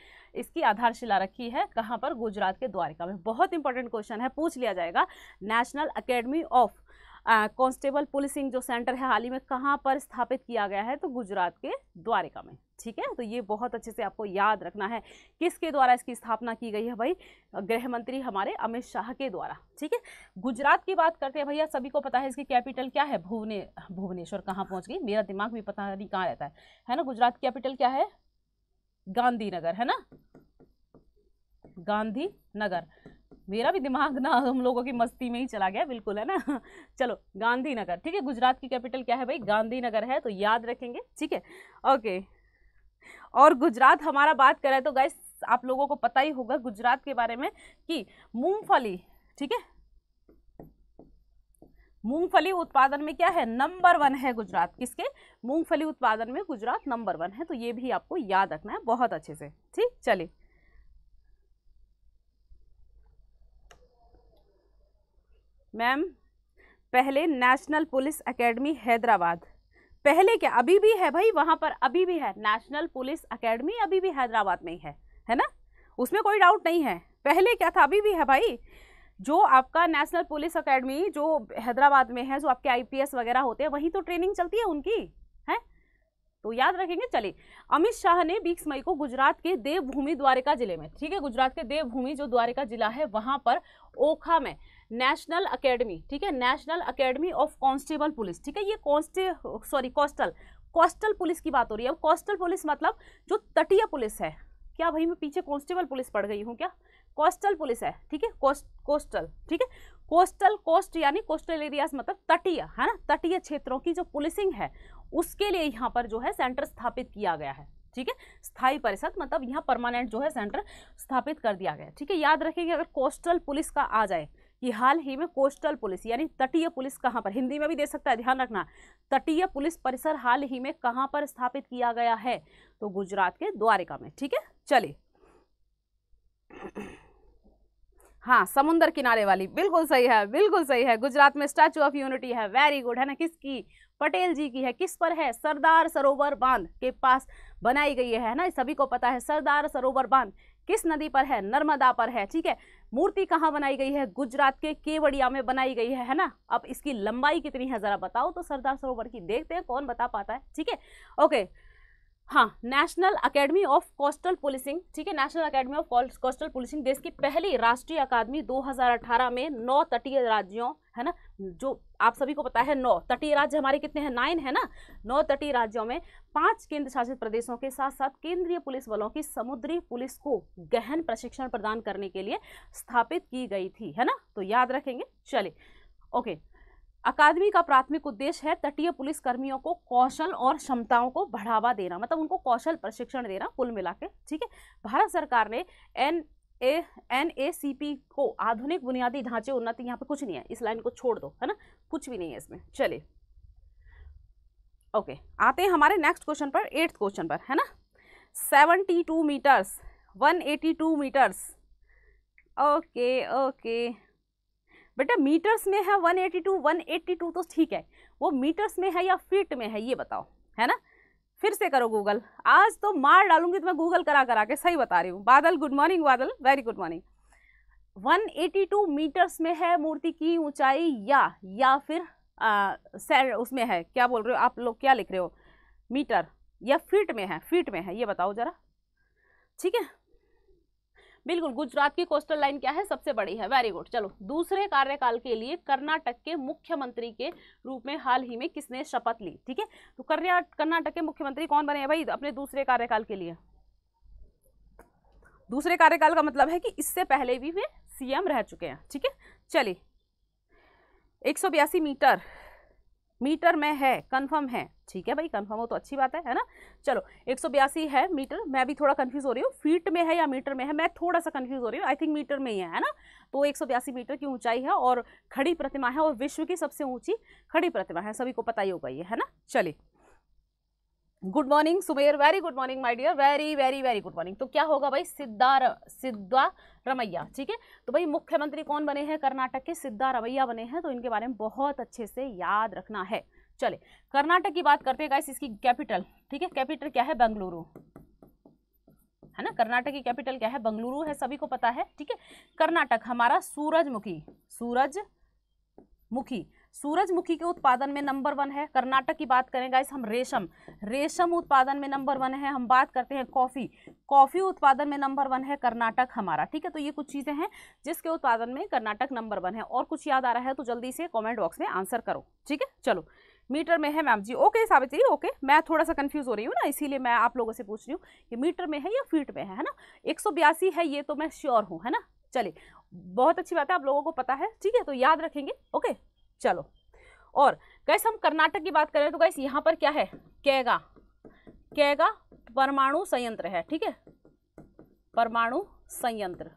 इसकी आधारशिला रखी है कहाँ पर गुजरात के द्वारिका में बहुत इंपॉर्टेंट क्वेश्चन है पूछ लिया जाएगा national academy of constable policing जो सेंटर है हाल ही में कहाँ पर स्थापित किया गया है तो गुजरात के द्वारिका में ठीक है तो ये बहुत अच्छे से आपको याद रखना है किसके द्वारा इसकी स्थापना की गई है भाई गृह मंत्री हमारे अमित शाह के द्वारा ठीक है गुजरात की बात करते हैं भैया सभी को पता है इसकी कैपिटल क्या है भुवने भुवनेश्वर कहाँ पहुँच गई मेरा दिमाग भी पता नहीं कहाँ रहता है है ना गुजरात कैपिटल क्या है गांधीनगर है ना गांधी नगर मेरा भी दिमाग ना हम लोगों की मस्ती में ही चला गया बिल्कुल है ना <laughs> चलो गांधीनगर ठीक है गुजरात की कैपिटल क्या है भाई गांधीनगर है तो याद रखेंगे ठीक है ओके और गुजरात हमारा बात करें तो गाइस आप लोगों को पता ही होगा गुजरात के बारे में कि मूंगफली ठीक है मूंगफली उत्पादन में क्या है नंबर वन है गुजरात किसके मूंगफली उत्पादन में गुजरात नंबर वन है तो ये भी आपको याद रखना है बहुत अच्छे से ठीक चलिए मैम पहले नेशनल पुलिस एकेडमी हैदराबाद पहले क्या अभी भी है भाई वहां पर अभी भी है नेशनल पुलिस एकेडमी अभी भी हैदराबाद में ही है है ना उसमें कोई डाउट नहीं है पहले क्या था अभी भी है भाई जो आपका नेशनल पुलिस अकेडमी जो हैदराबाद में है जो आपके आईपीएस वगैरह होते हैं वहीं तो ट्रेनिंग चलती है उनकी है तो याद रखेंगे चले अमित शाह ने बीस मई को गुजरात के देवभूमि द्वारिका जिले में ठीक है गुजरात के देवभूमि जो द्वारिका जिला है वहाँ पर ओखा में नेशनल अकेडमी ठीक है national academy of constable police ठीक है ये कॉन्स्टे सॉरी कोस्टल कोस्टल पुलिस की बात हो रही है अब कोस्टल पुलिस मतलब जो तटीय पुलिस है क्या भाई मैं पीछे कॉन्स्टेबल पुलिस पड़ गई हूँ क्या कोस्टल पुलिस है ठीक है कोस्टल ठीक है कोस्टल कोस्ट यानी कोस्टल एरियाज मतलब तटीय है ना तटीय क्षेत्रों की जो पुलिसिंग है उसके लिए यहाँ पर जो है सेंटर स्थापित किया गया है ठीक है स्थायी परिषद मतलब यहाँ परमानेंट जो है सेंटर स्थापित कर दिया गया ठीक है याद रखिए अगर कोस्टल पुलिस का आ जाए कि हाल ही में कोस्टल पुलिस यानी तटीय पुलिस कहाँ पर हिंदी में भी दे सकता है ध्यान रखना तटीय पुलिस परिसर हाल ही में कहाँ पर स्थापित किया गया है तो गुजरात के द्वारिका में ठीक है चलिए हाँ समुंदर किनारे वाली बिल्कुल सही है बिल्कुल सही है गुजरात में स्टैचू ऑफ यूनिटी है वेरी गुड है ना किसकी पटेल जी की है किस पर है सरदार सरोवर बांध के पास बनाई गई है ना सभी को पता है सरदार सरोवर बांध किस नदी पर है नर्मदा पर है ठीक है मूर्ति कहाँ बनाई गई है गुजरात के केवड़िया में बनाई गई है है ना अब इसकी लंबाई कितनी है ज़रा बताओ तो सरदार सरोवर की देखते हैं कौन बता पाता है ठीक है ओके हाँ national academy of coastal policing ठीक है national academy of coastal policing देश की पहली राष्ट्रीय अकादमी 2018 में नौ तटीय राज्यों है ना जो आप सभी को पता है नौ तटीय राज्य हमारे कितने हैं नाइन है ना नौ तटीय राज्यों में पांच केंद्र शासित प्रदेशों के साथ साथ केंद्रीय पुलिस बलों की समुद्री पुलिस को गहन प्रशिक्षण प्रदान करने के लिए स्थापित की गई थी है ना तो याद रखेंगे चले ओके अकादमी का प्राथमिक उद्देश्य है तटीय पुलिस कर्मियों को कौशल और क्षमताओं को बढ़ावा देना मतलब उनको कौशल प्रशिक्षण देना कुल मिला के ठीक है भारत सरकार ने N A N A C P को आधुनिक बुनियादी ढांचे उन्नति यहाँ पे कुछ नहीं है इस लाइन को छोड़ दो है ना कुछ भी नहीं है इसमें चलिए ओके आते हैं हमारे नेक्स्ट क्वेश्चन पर एट्थ क्वेश्चन पर है ना seventy two meters one eighty two meters okay okay बेटा मीटर्स में है 182 182 तो ठीक है वो मीटर्स में है या फीट में है ये बताओ है ना फिर से करो गूगल आज तो मार डालूंगी तो मैं गूगल करा करा के सही बता रही हूँ Badal good morning Badal very good morning 182 meters में है मूर्ति की ऊंचाई या या फिर आ, उसमें है क्या बोल रहे हो आप लोग क्या लिख रहे हो मीटर या फीट में है फीट में है ये बताओ ज़रा ठीक है बिल्कुल गुजरात की कोस्टल लाइन क्या है सबसे बड़ी है वेरी गुड चलो दूसरे कार्यकाल के लिए कर्नाटक के मुख्यमंत्री के रूप में हाल ही में किसने शपथ ली ठीक है तो कर्नाटक के मुख्यमंत्री कौन बने हैं भाई अपने दूसरे कार्यकाल के लिए दूसरे कार्यकाल का मतलब है कि इससे पहले भी वे सीएम रह चुके हैं ठीक है चलिए एक मीटर मीटर में है कंफर्म है ठीक है भाई कंफर्म हो तो अच्छी बात है है ना चलो एक सौ बयासी है मीटर मैं भी थोड़ा कंफ्यूज हो रही हूँ फीट में है या मीटर में है मैं थोड़ा सा कंफ्यूज हो रही हूँ आई थिंक मीटर में ही है है ना तो एक सौ बयासी मीटर की ऊंचाई है और खड़ी प्रतिमा है और विश्व की सबसे ऊंची खड़ी प्रतिमा है सभी को पता ही होगा ये है ना चलिए good morning Sumer very good morning my dear very very very good morning तो क्या होगा भाई सिद्धार सिद्धा रमैया ठीक है तो भाई मुख्यमंत्री कौन बने हैं कर्नाटक के सिद्धा रमैया बने हैं तो इनके बारे में बहुत अच्छे से याद रखना है चले कर्नाटक की बात करते हैं गाइस इसकी कैपिटल ठीक है कैपिटल क्या है बेंगलुरु है ना कर्नाटक की कैपिटल क्या है बंगलुरु है सभी को पता है ठीक है कर्नाटक हमारा सूरजमुखी सूरज मुखी सूरजमुखी के उत्पादन में नंबर वन है कर्नाटक की बात करें गाइस हम रेशम रेशम उत्पादन में नंबर वन है हम बात करते हैं कॉफ़ी कॉफ़ी उत्पादन में नंबर वन है कर्नाटक हमारा ठीक है तो ये कुछ चीज़ें हैं जिसके उत्पादन में कर्नाटक नंबर वन है और कुछ याद आ रहा है तो जल्दी से कॉमेंट बॉक्स में आंसर करो ठीक है चलो मीटर में है ma'am ji okay Savitri okay मैं थोड़ा सा कंफ्यूज हो रही हूँ ना इसीलिए मैं आप लोगों से पूछ रही हूँ कि मीटर में है या फीट में है है ना एक है ये तो मैं श्योर हूँ है ना चलिए बहुत अच्छी बात है आप लोगों को पता है ठीक है तो याद रखेंगे ओके चलो और गैस हम कर्नाटक की बात करें तो गैस यहाँ पर क्या है कैगा कैगा परमाणु संयंत्र है ठीक है परमाणु संयंत्र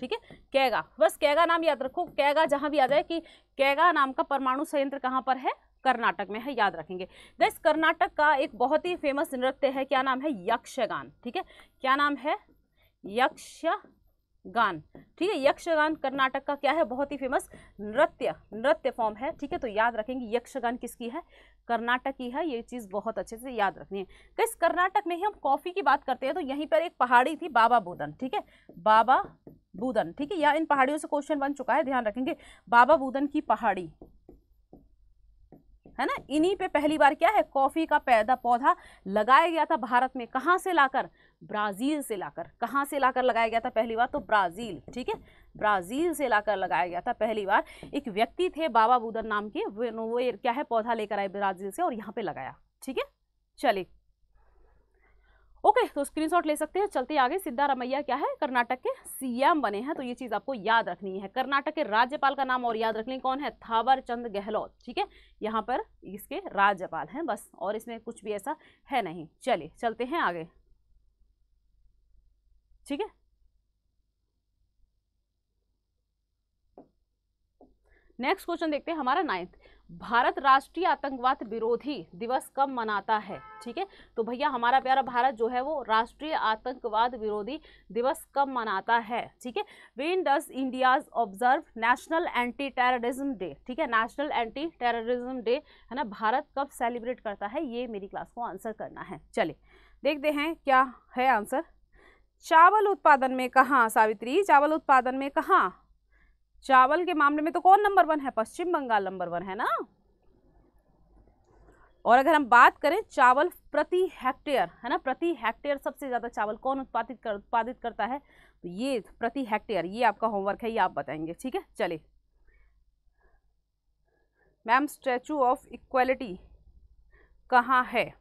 ठीक है कैगा बस कैगा नाम याद रखो कैगा जहां भी आ जाए कि कैगा नाम का परमाणु संयंत्र कहां पर है कर्नाटक में है याद रखेंगे गैस कर्नाटक का एक बहुत ही फेमस नृत्य है क्या नाम है यक्षगान ठीक है क्या नाम है यक्ष गान ठीक है यक्षगान कर्नाटक का क्या है बहुत ही फेमस नृत्य नृत्य फॉर्म है ठीक है तो याद रखेंगे यक्षगान किसकी है कर्नाटक की है ये चीज़ बहुत अच्छे से याद रखनी है किस तो कर्नाटक में ही हम कॉफ़ी की बात करते हैं तो यहीं पर एक पहाड़ी थी बाबा बोधन ठीक है बाबा बूदन ठीक है या इन पहाड़ियों से क्वेश्चन बन चुका है ध्यान रखेंगे बाबा बूदन की पहाड़ी है ना इन्हीं पे पहली बार क्या है कॉफ़ी का पैदा पौधा लगाया गया था भारत में कहाँ से लाकर ब्राज़ील से लाकर कहाँ से लाकर लगाया गया था पहली बार तो ब्राज़ील ठीक है ब्राज़ील से लाकर लगाया गया था पहली बार एक व्यक्ति थे बाबा बुदन नाम के वो, वो क्या है पौधा लेकर आए ब्राज़ील से और यहाँ पर लगाया ठीक है चलिए ओके तो स्क्रीनशॉट ले सकते हैं चलते आगे सिद्धारमैया क्या है कर्नाटक के सीएम बने हैं तो ये चीज़ आपको याद रखनी है कर्नाटक के राज्यपाल का नाम और याद रख लें कौन है थावर चंद गहलोत ठीक है यहाँ पर इसके राज्यपाल हैं बस और इसमें कुछ भी ऐसा है नहीं चलिए चलते हैं आगे ठीक है नेक्स्ट क्वेश्चन देखते हैं हमारा नाइन्थ भारत राष्ट्रीय आतंकवाद विरोधी दिवस कब मनाता है ठीक है तो भैया हमारा प्यारा भारत जो है वो राष्ट्रीय आतंकवाद विरोधी दिवस कब मनाता है ठीक है when does India's observe national anti terrorism day ठीक है नेशनल एंटी टेररिज्म डे है ना भारत कब सेलिब्रेट करता है ये मेरी क्लास को आंसर करना है चलिए देखते हैं क्या है आंसर चावल उत्पादन में कहाँ सावित्री चावल उत्पादन में कहाँ चावल के मामले में तो कौन नंबर वन है पश्चिम बंगाल नंबर वन है ना और अगर हम बात करें चावल प्रति हेक्टेयर है ना प्रति हेक्टेयर सबसे ज़्यादा चावल कौन उत्पादित कर उत्पादित करता है तो ये प्रति हेक्टेयर ये आपका होमवर्क है ये आप बताएंगे ठीक है चलिए मैम स्टैचू ऑफ इक्वलिटी कहाँ है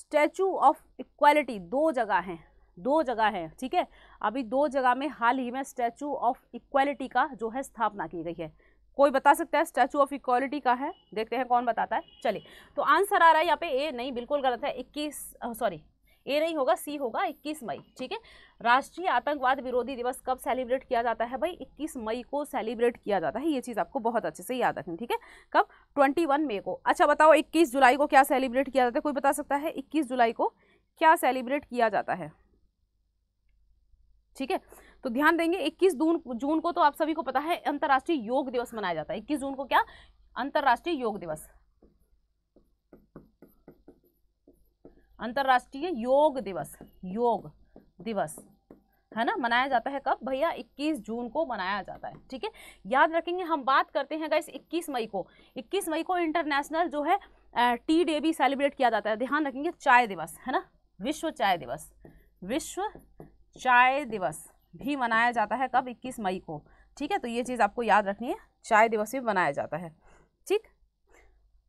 स्टैचू ऑफ इक्वालिटी दो जगह हैं दो जगह है ठीक है अभी दो जगह में हाल ही में स्टैचू ऑफ इक्वालिटी का जो है स्थापना की गई है कोई बता सकता है स्टैचू ऑफ इक्वालिटी का है देखते हैं कौन बताता है चलिए तो आंसर आ रहा है यहाँ पे ए नहीं बिल्कुल गलत है इक्कीस सॉरी ए नहीं होगा सी होगा 21 मई ठीक है राष्ट्रीय आतंकवाद विरोधी दिवस कब सेलिब्रेट किया जाता है भाई 21 मई को सेलिब्रेट किया जाता है ये चीज़ आपको बहुत अच्छे से याद रखनी ठीक है कब 21 मई को अच्छा बताओ 21 जुलाई को क्या सेलिब्रेट किया जाता है कोई बता सकता है 21 जुलाई को क्या सेलिब्रेट किया जाता है ठीक है तो ध्यान देंगे 21 जून जून को तो आप सभी को पता है अंतर्राष्ट्रीय योग दिवस मनाया जाता है 21 जून को क्या अंतर्राष्ट्रीय योग दिवस अंतर्राष्ट्रीय योग दिवस योग दिवस है ना मनाया जाता है कब भैया 21 जून को मनाया जाता है ठीक है याद रखेंगे हम बात करते हैं गाइस 21 मई को 21 मई को इंटरनेशनल जो है टी डे भी सेलिब्रेट किया जाता है ध्यान रखेंगे चाय दिवस है ना विश्व चाय दिवस विश्व चाय दिवस भी मनाया जाता है कब 21 मई को ठीक है तो ये चीज़ आपको याद रखनी है चाय दिवस भी मनाया जाता है ठीक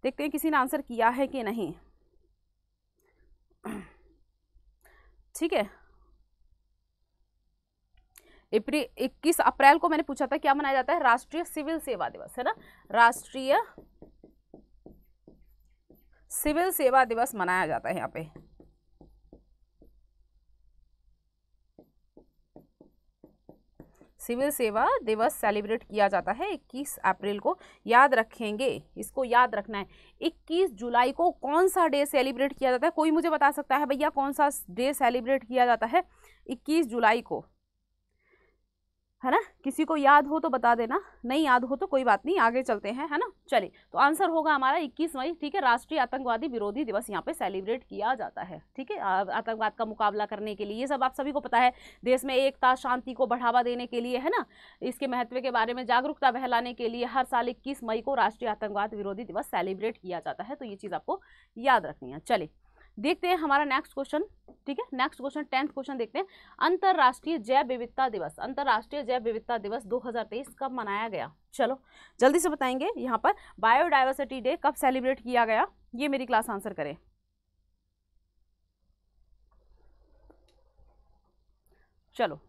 देखते हैं किसी ने आंसर किया है कि नहीं ठीक है अप्रैल इक्कीस अप्रैल को मैंने पूछा था क्या मनाया जाता है राष्ट्रीय सिविल सेवा दिवस है ना राष्ट्रीय सिविल सेवा दिवस मनाया जाता है यहाँ पे सिविल सेवा दिवस सेलिब्रेट किया जाता है 21 अप्रैल को याद रखेंगे इसको याद रखना है 21 जुलाई को कौन सा डे सेलिब्रेट किया जाता है कोई मुझे बता सकता है भैया कौन सा डे सेलिब्रेट किया जाता है 21 जुलाई को है ना किसी को याद हो तो बता देना नहीं याद हो तो कोई बात नहीं आगे चलते हैं है ना चलिए तो आंसर होगा हमारा 21 मई ठीक है राष्ट्रीय आतंकवादी विरोधी दिवस यहाँ पे सेलिब्रेट किया जाता है ठीक है आतंकवाद का मुकाबला करने के लिए ये सब आप सभी को पता है देश में एकता शांति को बढ़ावा देने के लिए है ना इसके महत्व के बारे में जागरूकता फैलाने के लिए हर साल इक्कीस मई को राष्ट्रीय आतंकवाद विरोधी दिवस सेलिब्रेट किया जाता है तो ये चीज़ आपको याद रखनी है चलिए देखते हैं हमारा नेक्स्ट क्वेश्चन ठीक है नेक्स्ट क्वेश्चन टेंथ क्वेश्चन देखते हैं अंतर्राष्ट्रीय जैव विविधता दिवस अंतर्राष्ट्रीय जैव विविधता दिवस 2023 कब मनाया गया चलो जल्दी से बताएंगे यहाँ पर बायोडाइवर्सिटी डे कब सेलिब्रेट किया गया ये मेरी क्लास आंसर करें चलो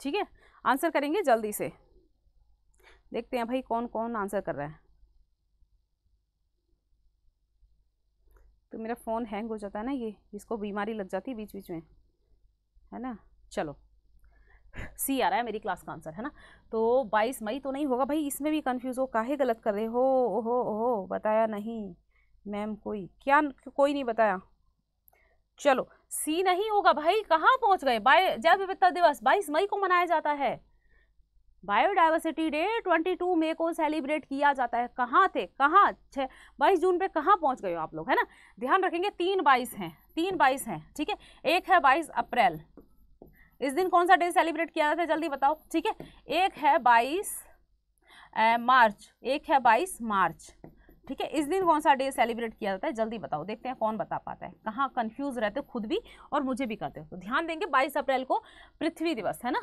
ठीक है आंसर करेंगे जल्दी से देखते हैं भाई कौन कौन आंसर कर रहा है तो मेरा फ़ोन हैंग हो जाता है ना ये इसको बीमारी लग जाती है बीच बीच में है ना चलो सी आ रहा है मेरी क्लास का आंसर है ना तो 22 मई तो नहीं होगा भाई इसमें भी कंफ्यूज हो काहे गलत कर रहे हो ओहो ओहो बताया नहीं मैम कोई क्या कोई नहीं बताया चलो सी नहीं होगा भाई कहाँ पहुँच गए बाय जय विविधता दिवस बाईस मई को मनाया जाता है बायोडाइवर्सिटी डे 22 मई को सेलिब्रेट किया जाता है कहाँ थे कहाँ छः बाईस जून पे कहाँ पहुँच गए हो आप लोग है ना ध्यान रखेंगे तीन बाईस हैं तीन बाईस हैं ठीक है एक है बाईस अप्रैल इस दिन कौन सा डे सेलिब्रेट किया जाता है जल्दी बताओ ठीक है एक है बाईस मार्च एक है बाईस मार्च ठीक है इस दिन कौन सा डे सेलिब्रेट किया जाता है जल्दी बताओ देखते हैं कौन बता पाता है कहाँ कन्फ्यूज रहते हो खुद भी और मुझे भी करते हो तो ध्यान देंगे बाईस अप्रैल को पृथ्वी दिवस है ना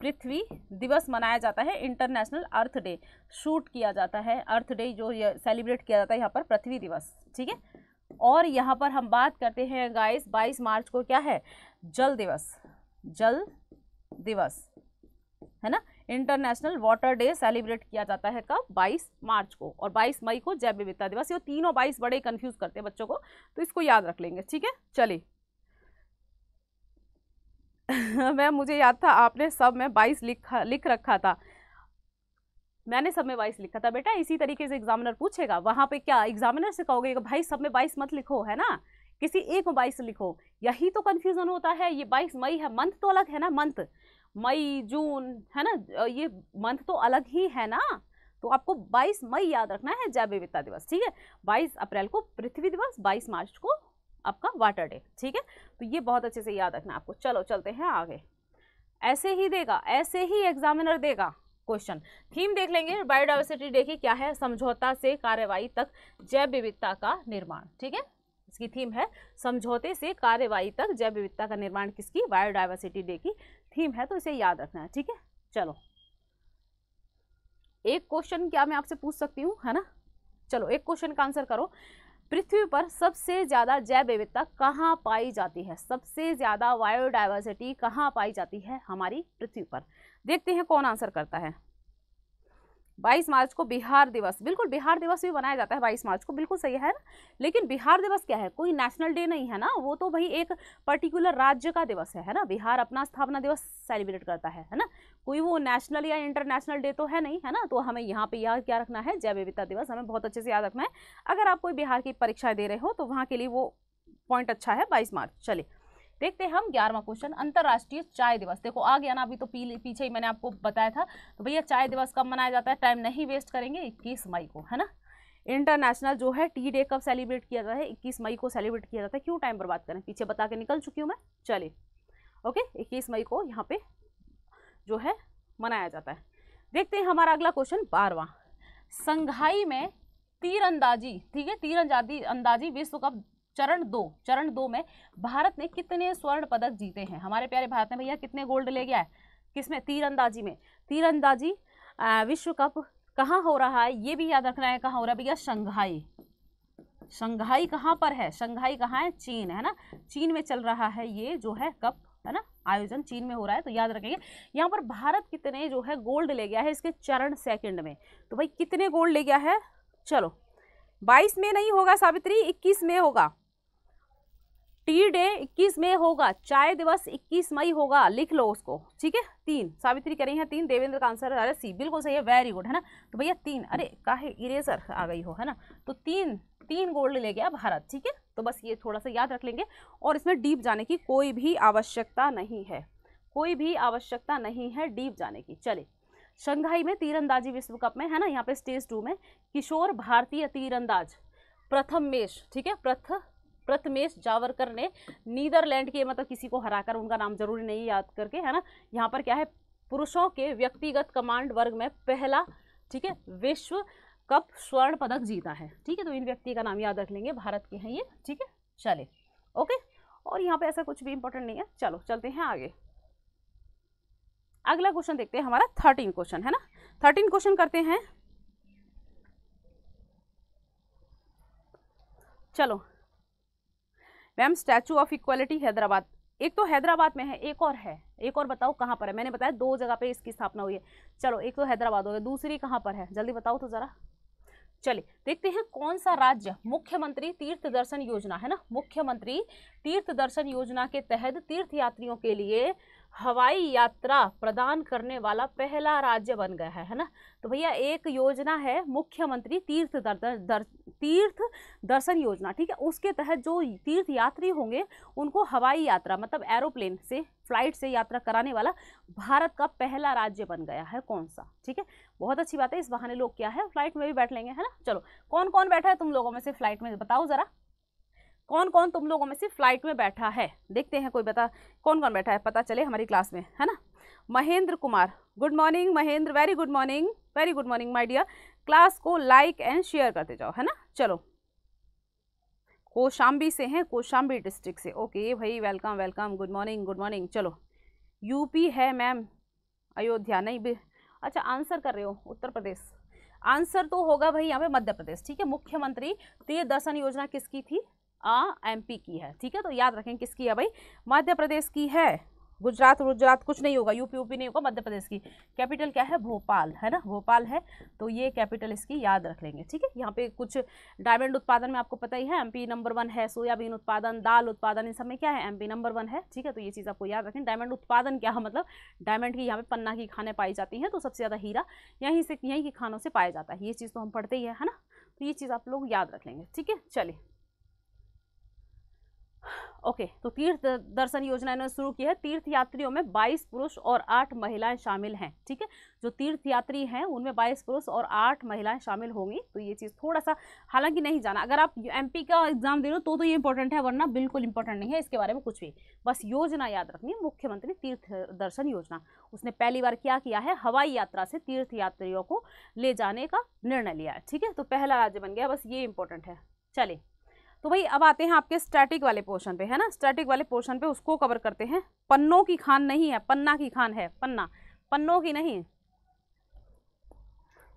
पृथ्वी दिवस मनाया जाता है इंटरनेशनल अर्थ डे शूट किया जाता है अर्थ डे जो सेलिब्रेट किया जाता है यहाँ पर पृथ्वी दिवस ठीक है और यहाँ पर हम बात करते हैं गाइस 22 मार्च को क्या है जल दिवस जल दिवस है ना इंटरनेशनल वाटर डे सेलिब्रेट किया जाता है कब 22 मार्च को और 22 मई को जैव विविधता दिवस ये तीनों 22 बड़े कंफ्यूज करते हैं बच्चों को तो इसको याद रख लेंगे ठीक है चलिए <laughs> मैम मुझे याद था आपने सब में बाईस लिखा लिख रखा था मैंने सब में बाईस लिखा था बेटा इसी तरीके से एग्जामिनर पूछेगा वहाँ पे क्या एग्जामिनर से कहोगे कि भाई सब में बाईस मत लिखो है ना किसी एक में बाईस लिखो यही तो कन्फ्यूज़न होता है ये बाईस मई है मंथ तो अलग है ना मंथ मई जून है ना ये मंथ तो अलग ही है ना तो आपको 22 मई याद रखना है जैव विविधता दिवस ठीक है 22 अप्रैल को पृथ्वी दिवस 22 मार्च को आपका वाटर डे ठीक है तो ये बहुत अच्छे से याद रखना आपको चलो चलते हैं आगे ऐसे ही देगा ऐसे ही एग्जामिनर देगा क्वेश्चन थीम देख लेंगे बायोडाइवर्सिटी डे की क्या है समझौता से कार्यवाही तक जैव विविधता का निर्माण ठीक है इसकी थीम है समझौते से कार्यवाही तक जैव विविधता का निर्माण किसकी बायोडाइवर्सिटी डे की थीम है तो इसे याद रखना है ठीक है चलो एक क्वेश्चन क्या मैं आपसे पूछ सकती हूँ है ना चलो एक क्वेश्चन का आंसर करो पृथ्वी पर सबसे ज़्यादा जैव विविधता कहाँ पाई जाती है सबसे ज़्यादा बायोडाइवर्सिटी कहाँ पाई जाती है हमारी पृथ्वी पर देखते हैं कौन आंसर करता है बाईस मार्च को बिहार दिवस बिल्कुल बिहार दिवस भी मनाया जाता है बाईस मार्च को बिल्कुल सही है ना लेकिन बिहार दिवस क्या है कोई नेशनल डे नहीं है ना वो तो भाई एक पर्टिकुलर राज्य का दिवस है है ना बिहार अपना स्थापना दिवस सेलिब्रेट करता है है ना कोई वो नेशनल या इंटरनेशनल डे तो है नहीं है ना तो हमें यहाँ पर याद क्या रखना है जैव विविधता दिवस हमें बहुत अच्छे से याद रखना है अगर आप कोई बिहार की परीक्षाएं दे रहे हो तो वहाँ के लिए वो पॉइंट अच्छा है बाईस मार्च चलिए देखते हैं हम ग्यारहवा क्वेश्चन अंतर्राष्ट्रीय चाय दिवस देखो आ गया ना अभी तो पीछे ही मैंने आपको बताया था तो भैया चाय दिवस कब मनाया जाता है टाइम नहीं वेस्ट करेंगे इक्कीस मई को है ना इंटरनेशनल जो है टी डे कब सेलिब्रेट किया जाता है इक्कीस मई को सेलिब्रेट किया जाता है क्यों टाइम पर बात करें पीछे बता के निकल चुकी हूँ मैं चलिए ओके इक्कीस मई को यहाँ पे जो है मनाया जाता है देखते हैं हमारा अगला क्वेश्चन बारवा संघाई में तीरंदाजी ठीक है तीरंदाजी अंदाजी विश्व कप चरण दो चरण दो में भारत ने कितने स्वर्ण पदक जीते हैं हमारे प्यारे भारत ने भैया कितने गोल्ड ले गया है किसमें तीरंदाजी में तीरंदाजी विश्व कप कहाँ हो रहा है ये भी याद रखना है कहाँ हो रहा है भैया शंघाई शंघाई कहाँ पर है शंघाई कहाँ है चीन है ना चीन में चल रहा है ये जो है कप है ना आयोजन चीन में हो रहा है तो याद रखेंगे यहाँ पर भारत कितने जो है गोल्ड ले गया है इसके चरण सेकंड में तो भाई कितने गोल्ड ले गया है चलो बाईस में नहीं होगा सावित्री इक्कीस में होगा टी डे इक्कीस में होगा चाय दिवस इक्कीस मई होगा लिख लो उसको ठीक है तीन सावित्री कह रही हैं तीन देवेंद्र का आंसर अरे सी बिल्कुल सही है वेरी गुड है ना तो भैया तीन अरे काहे इरेजर आ गई हो है ना तो तीन तीन गोल्ड ले गया भारत ठीक है तो बस ये थोड़ा सा याद रख लेंगे और इसमें डीप जाने की कोई भी आवश्यकता नहीं है कोई भी आवश्यकता नहीं है डीप जाने की चले शंघाई में तीरंदाजी विश्व कप में है ना यहाँ पे स्टेज टू में किशोर भारतीय तीरंदाज प्रथमेश ठीक है प्रथ प्रथमेश जावरकर ने नीदरलैंड के मतलब किसी को हराकर उनका नाम जरूरी नहीं याद करके है ना यहाँ पर क्या है पुरुषों के व्यक्तिगत कमांड वर्ग में पहला ठीक है विश्व कप स्वर्ण पदक जीता है ठीक है तो इन व्यक्ति का नाम याद रख लेंगे भारत के हैं ये ठीक है चले ओके और यहाँ पे ऐसा कुछ भी इंपॉर्टेंट नहीं है चलो चलते हैं आगे अगला क्वेश्चन देखते हैं हमारा थर्टीन क्वेश्चन है ना थर्टीन क्वेश्चन करते हैं चलो ma'am statue of equality Hyderabad एक तो हैदराबाद में है एक और है एक और बताओ कहाँ पर है मैंने बताया दो जगह पे इसकी स्थापना हुई है चलो एक तो हैदराबाद हो गया दूसरी कहाँ पर है जल्दी बताओ तो ज़रा चलिए देखते हैं कौन सा राज्य मुख्यमंत्री तीर्थ दर्शन योजना है ना मुख्यमंत्री तीर्थ दर्शन योजना के तहत तीर्थ यात्रियों के लिए हवाई यात्रा प्रदान करने वाला पहला राज्य बन गया है है ना तो भैया एक योजना है मुख्यमंत्री तीर्थ दर, दर, तीर्थ दर्शन योजना ठीक है उसके तहत जो तीर्थ यात्री होंगे उनको हवाई यात्रा मतलब एरोप्लेन से फ्लाइट से यात्रा कराने वाला भारत का पहला राज्य बन गया है कौन सा ठीक है बहुत अच्छी बात है इस बहाने लोग क्या है फ्लाइट में भी बैठ लेंगे है ना चलो कौन कौन बैठा है तुम लोगों में से फ्लाइट में बताओ ज़रा कौन कौन तुम लोगों में से फ्लाइट में बैठा है देखते हैं कोई बता कौन कौन बैठा है पता चले हमारी क्लास में है ना Mahendra Kumar good morning Mahendra very good morning very good morning my dear class को लाइक एंड शेयर करते जाओ है ना चलो कोशाम्बी से हैं कोशाम्बी डिस्ट्रिक्ट से ओके भाई welcome welcome good morning good morning चलो यूपी है मैम अयोध्या नहीं भी अच्छा आंसर कर रहे हो उत्तर प्रदेश आंसर तो होगा भाई यहाँ पे मध्य प्रदेश ठीक है मुख्यमंत्री तीर्थ दर्शन योजना किसकी थी एमपी की है ठीक है तो याद रखें किसकी है भाई मध्य प्रदेश की है गुजरात गुजरात कुछ नहीं होगा यूपी यूपी नहीं होगा मध्य प्रदेश की कैपिटल क्या है भोपाल है ना भोपाल है तो ये कैपिटल इसकी याद रख लेंगे ठीक है यहाँ पे कुछ डायमंड उत्पादन में आपको पता ही है एमपी नंबर वन है सोयाबीन उत्पादन दाल उत्पादन इन सब में क्या है एमपी नंबर वन है ठीक है तो ये चीज़ आपको याद रखें डायमंड उत्पादन क्या है मतलब डायमंड की यहाँ पे पन्ना की खाने पाई जाती हैं तो सबसे ज़्यादा हीरा यहीं से यहीं के खानों से पाया जाता है ये चीज़ तो हम पढ़ते ही है ना तो ये चीज़ आप लोग याद रख लेंगे ठीक है चलिए ओके तो तीर्थ दर्शन योजना इन्होंने शुरू की है तीर्थ यात्रियों में 22 पुरुष और 8 महिलाएं शामिल हैं ठीक है जो तीर्थ यात्री हैं उनमें 22 पुरुष और 8 महिलाएं शामिल होंगी तो ये चीज़ थोड़ा सा हालांकि नहीं जाना अगर आप एमपी का एग्जाम दे रहे हो तो तो ये इंपॉर्टेंट है वरना बिल्कुल इंपॉर्टेंट नहीं है इसके बारे में कुछ भी बस योजना याद रखनी मुख्यमंत्री तीर्थ दर्शन योजना उसने पहली बार क्या किया है हवाई यात्रा से तीर्थ यात्रियों को ले जाने का निर्णय लिया है ठीक है तो पहला राज्य बन गया बस ये इंपॉर्टेंट है चलिए तो भाई अब आते हैं आपके स्टैटिक वाले पोर्शन पे है ना स्टैटिक वाले पोर्शन पे उसको कवर करते हैं पन्नों की खान नहीं है पन्ना की खान है पन्ना पन्नों की नहीं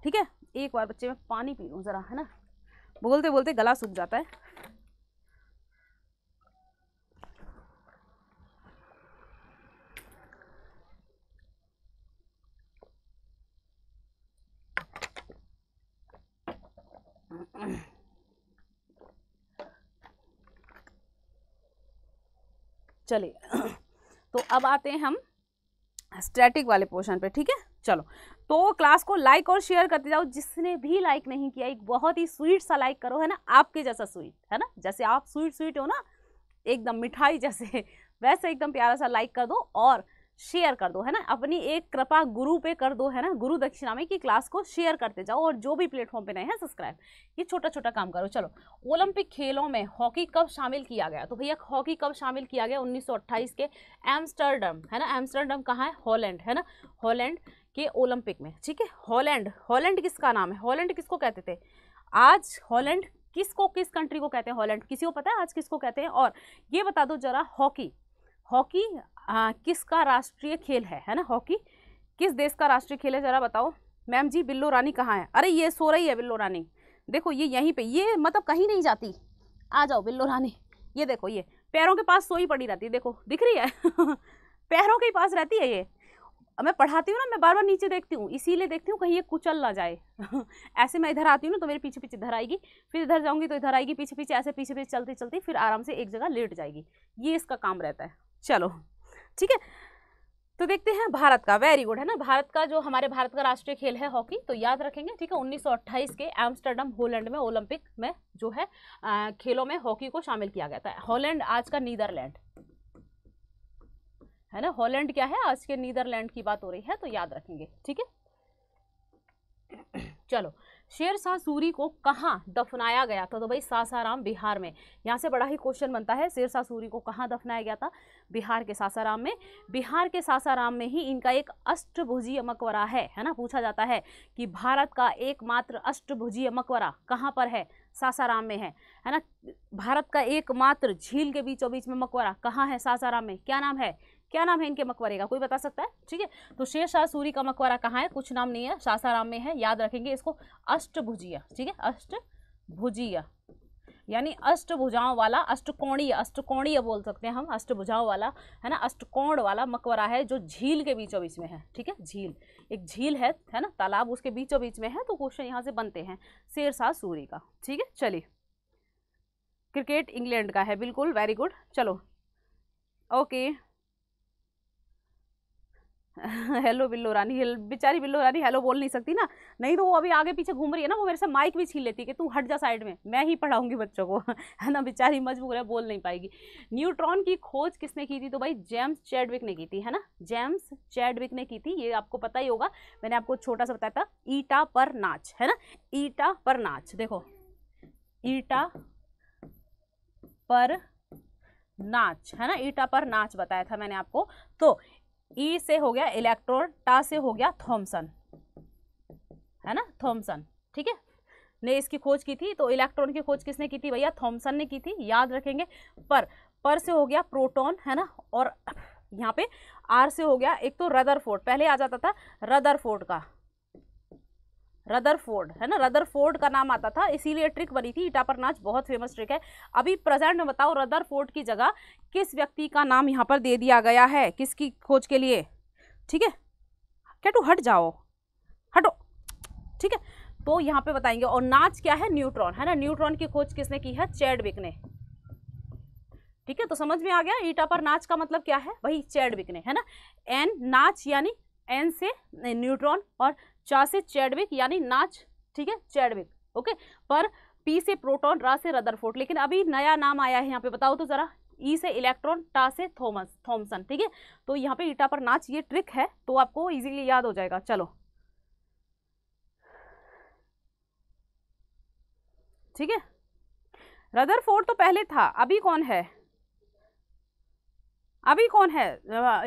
ठीक है एक बार बच्चे मैं पानी पी लूँ ज़रा है ना बोलते बोलते गला सूख जाता है चलिए <coughs> तो अब आते हैं हम स्टैटिक वाले पोर्शन पे ठीक है चलो तो क्लास को लाइक और शेयर करते जाओ जिसने भी लाइक नहीं किया एक बहुत ही स्वीट सा लाइक करो है ना आपके जैसा स्वीट है ना जैसे आप स्वीट स्वीट हो ना एकदम मिठाई जैसे <laughs> वैसे एकदम प्यारा सा लाइक कर दो और शेयर कर दो है ना अपनी एक कृपा गुरु पे कर दो है ना गुरु दक्षिणा में की क्लास को शेयर करते जाओ और जो भी प्लेटफॉर्म पे नए हैं सब्सक्राइब ये छोटा छोटा काम करो चलो ओलंपिक खेलों में हॉकी कब शामिल किया गया तो भैया हॉकी कब शामिल किया गया 1928 के एम्स्टर्डम है ना एम्स्टर्डम कहाँ है हॉलैंड है ना हॉलैंड के ओलंपिक में ठीक है हॉलैंड हॉलैंड किसका नाम है हॉलैंड किसको कहते थे आज हॉलैंड किसको किस कंट्री को कहते हैं हॉलैंड किसी को पता है आज किसको कहते हैं और ये बता दो जरा हॉकी हॉकी आ, किसका राष्ट्रीय खेल है है ना हॉकी किस देश का राष्ट्रीय खेल है ज़रा बताओ मैम जी बिल्लो रानी कहाँ है अरे ये सो रही है बिल्लो रानी देखो ये यहीं पे ये मतलब कहीं नहीं जाती आ जाओ बिल्लो रानी ये देखो ये पैरों के पास सोई पड़ी रहती है देखो दिख रही है <laughs> पैरों के पास रहती है ये मैं पढ़ाती हूँ ना मैं बार बार नीचे देखती हूँ इसीलिए देखती हूँ कहीं ये कुचल ना जाए <laughs> ऐसे मैं इधर आती हूँ ना तो मेरे पीछे पीछे इधर आएगी फिर इधर जाऊँगी तो इधर आएगी पीछे पीछे ऐसे पीछे पीछे चलती चलती फिर आराम से एक जगह लेट जाएगी ये इसका काम रहता है चलो ठीक है तो देखते हैं भारत का वेरी गुड है ना भारत का जो हमारे भारत का राष्ट्रीय खेल है हॉकी तो याद रखेंगे ठीक है 1928 के एम्स्टर्डम होलैंड में ओलंपिक में जो है आ, खेलों में हॉकी को शामिल किया गया था हॉलैंड आज का नीदरलैंड है ना हॉलैंड क्या है आज के नीदरलैंड की बात हो रही है तो याद रखेंगे ठीक है चलो शेर शाह सूरी को कहाँ दफनाया गया था तो भाई सासाराम बिहार में यहाँ से बड़ा ही क्वेश्चन बनता है शेर शाह सूरी को कहाँ दफनाया गया था बिहार के सासाराम में बिहार के सासाराम में ही इनका एक अष्टभुजीय मकबरा है है ना पूछा जाता है कि भारत का एकमात्र अष्टभुजीय मकबरा कहाँ पर है सासाराम में है है ना भारत का एकमात्र झील के बीचों बीच में मकबरा कहाँ है सासाराम में क्या नाम है क्या नाम है इनके मकबरे का कोई बता सकता है ठीक है तो शेर शाह सूरी का मकबरा कहाँ है कुछ नाम नहीं है सासाराम में है याद रखेंगे इसको अष्टभुजिया ठीक है अष्टभुजिया यानी अष्टभुजाओं वाला अष्टकोणीय अष्टकोणीय बोल सकते हैं हम अष्टभुजाओं वाला है ना अष्टकोण वाला मकबरा है जो झील के बीचों बीच में है ठीक है झील एक झील है है ना तालाब उसके बीचों बीच में है तो क्वेश्चन यहाँ से बनते हैं शेरशाह सूरी का ठीक है चलिए क्रिकेट इंग्लैंड का है बिल्कुल वेरी गुड चलो okay hello <laughs> Billo Rani hello बेचारी बिल्लो रानी हेलो बोल नहीं सकती ना नहीं तो वो अभी आगे पीछे घूम रही है ना वो मेरे से माइक भी छीन लेती है कि तू हट जा साइड में मैं ही पढ़ाऊंगी बच्चों को <laughs> है ना बेचारी मजबूर है बोल नहीं पाएगी न्यूट्रॉन की खोज किसने की थी तो भाई जेम्स चैडविक ने की थी है ना जेम्स चैडविक ने की थी ये आपको पता ही होगा मैंने आपको छोटा सा बताया था ईटा पर नाच है ना ईटा पर नाच देखो ईटा पर नाच है ना ईटा पर नाच बताया था मैंने आपको तो ई e से हो गया इलेक्ट्रोड टा से हो गया थॉमसन है ना थॉमसन ठीक है ने इसकी खोज की थी तो इलेक्ट्रॉन की खोज किसने की थी भैया थॉमसन ने की थी याद रखेंगे पर पर से हो गया प्रोटॉन है ना और यहाँ पे आर से हो गया एक तो रदर फोर्ट पहले आ जाता था रदर फोर्ट का रदरफोर्ड है ना रदरफोर्ड का नाम आता था इसीलिए ट्रिक बनी थी ईटा पर नाच बहुत फेमस ट्रिक है अभी प्रेजेंट में बताओ रदरफोर्ड की जगह किस व्यक्ति का नाम यहाँ पर दे दिया गया है किसकी खोज के लिए ठीक है कैटू हट जाओ हटो ठीक है तो यहाँ पे बताएंगे और नाच क्या है न्यूट्रॉन है ना न्यूट्रॉन की खोज किसने की है चैडविक ने ठीक है तो समझ में आ गया ईटा पर नाच का मतलब क्या है वही चैडविक ने है ना एन नाच यानी एन से न्यूट्रॉन और चार्सिस चैडविक यानी नाच ठीक है चैडविक ओके पर पी से प्रोटॉन रा से रदरफोर्ड लेकिन अभी नया नाम आया है यहाँ पे बताओ तो जरा ई से इलेक्ट्रॉन टा से थॉमस थॉमसन ठीक है तो यहाँ पे ईटा पर नाच ये ट्रिक है तो आपको इजीली याद हो जाएगा चलो ठीक है रदरफोर्ड तो पहले था अभी कौन है अभी कौन है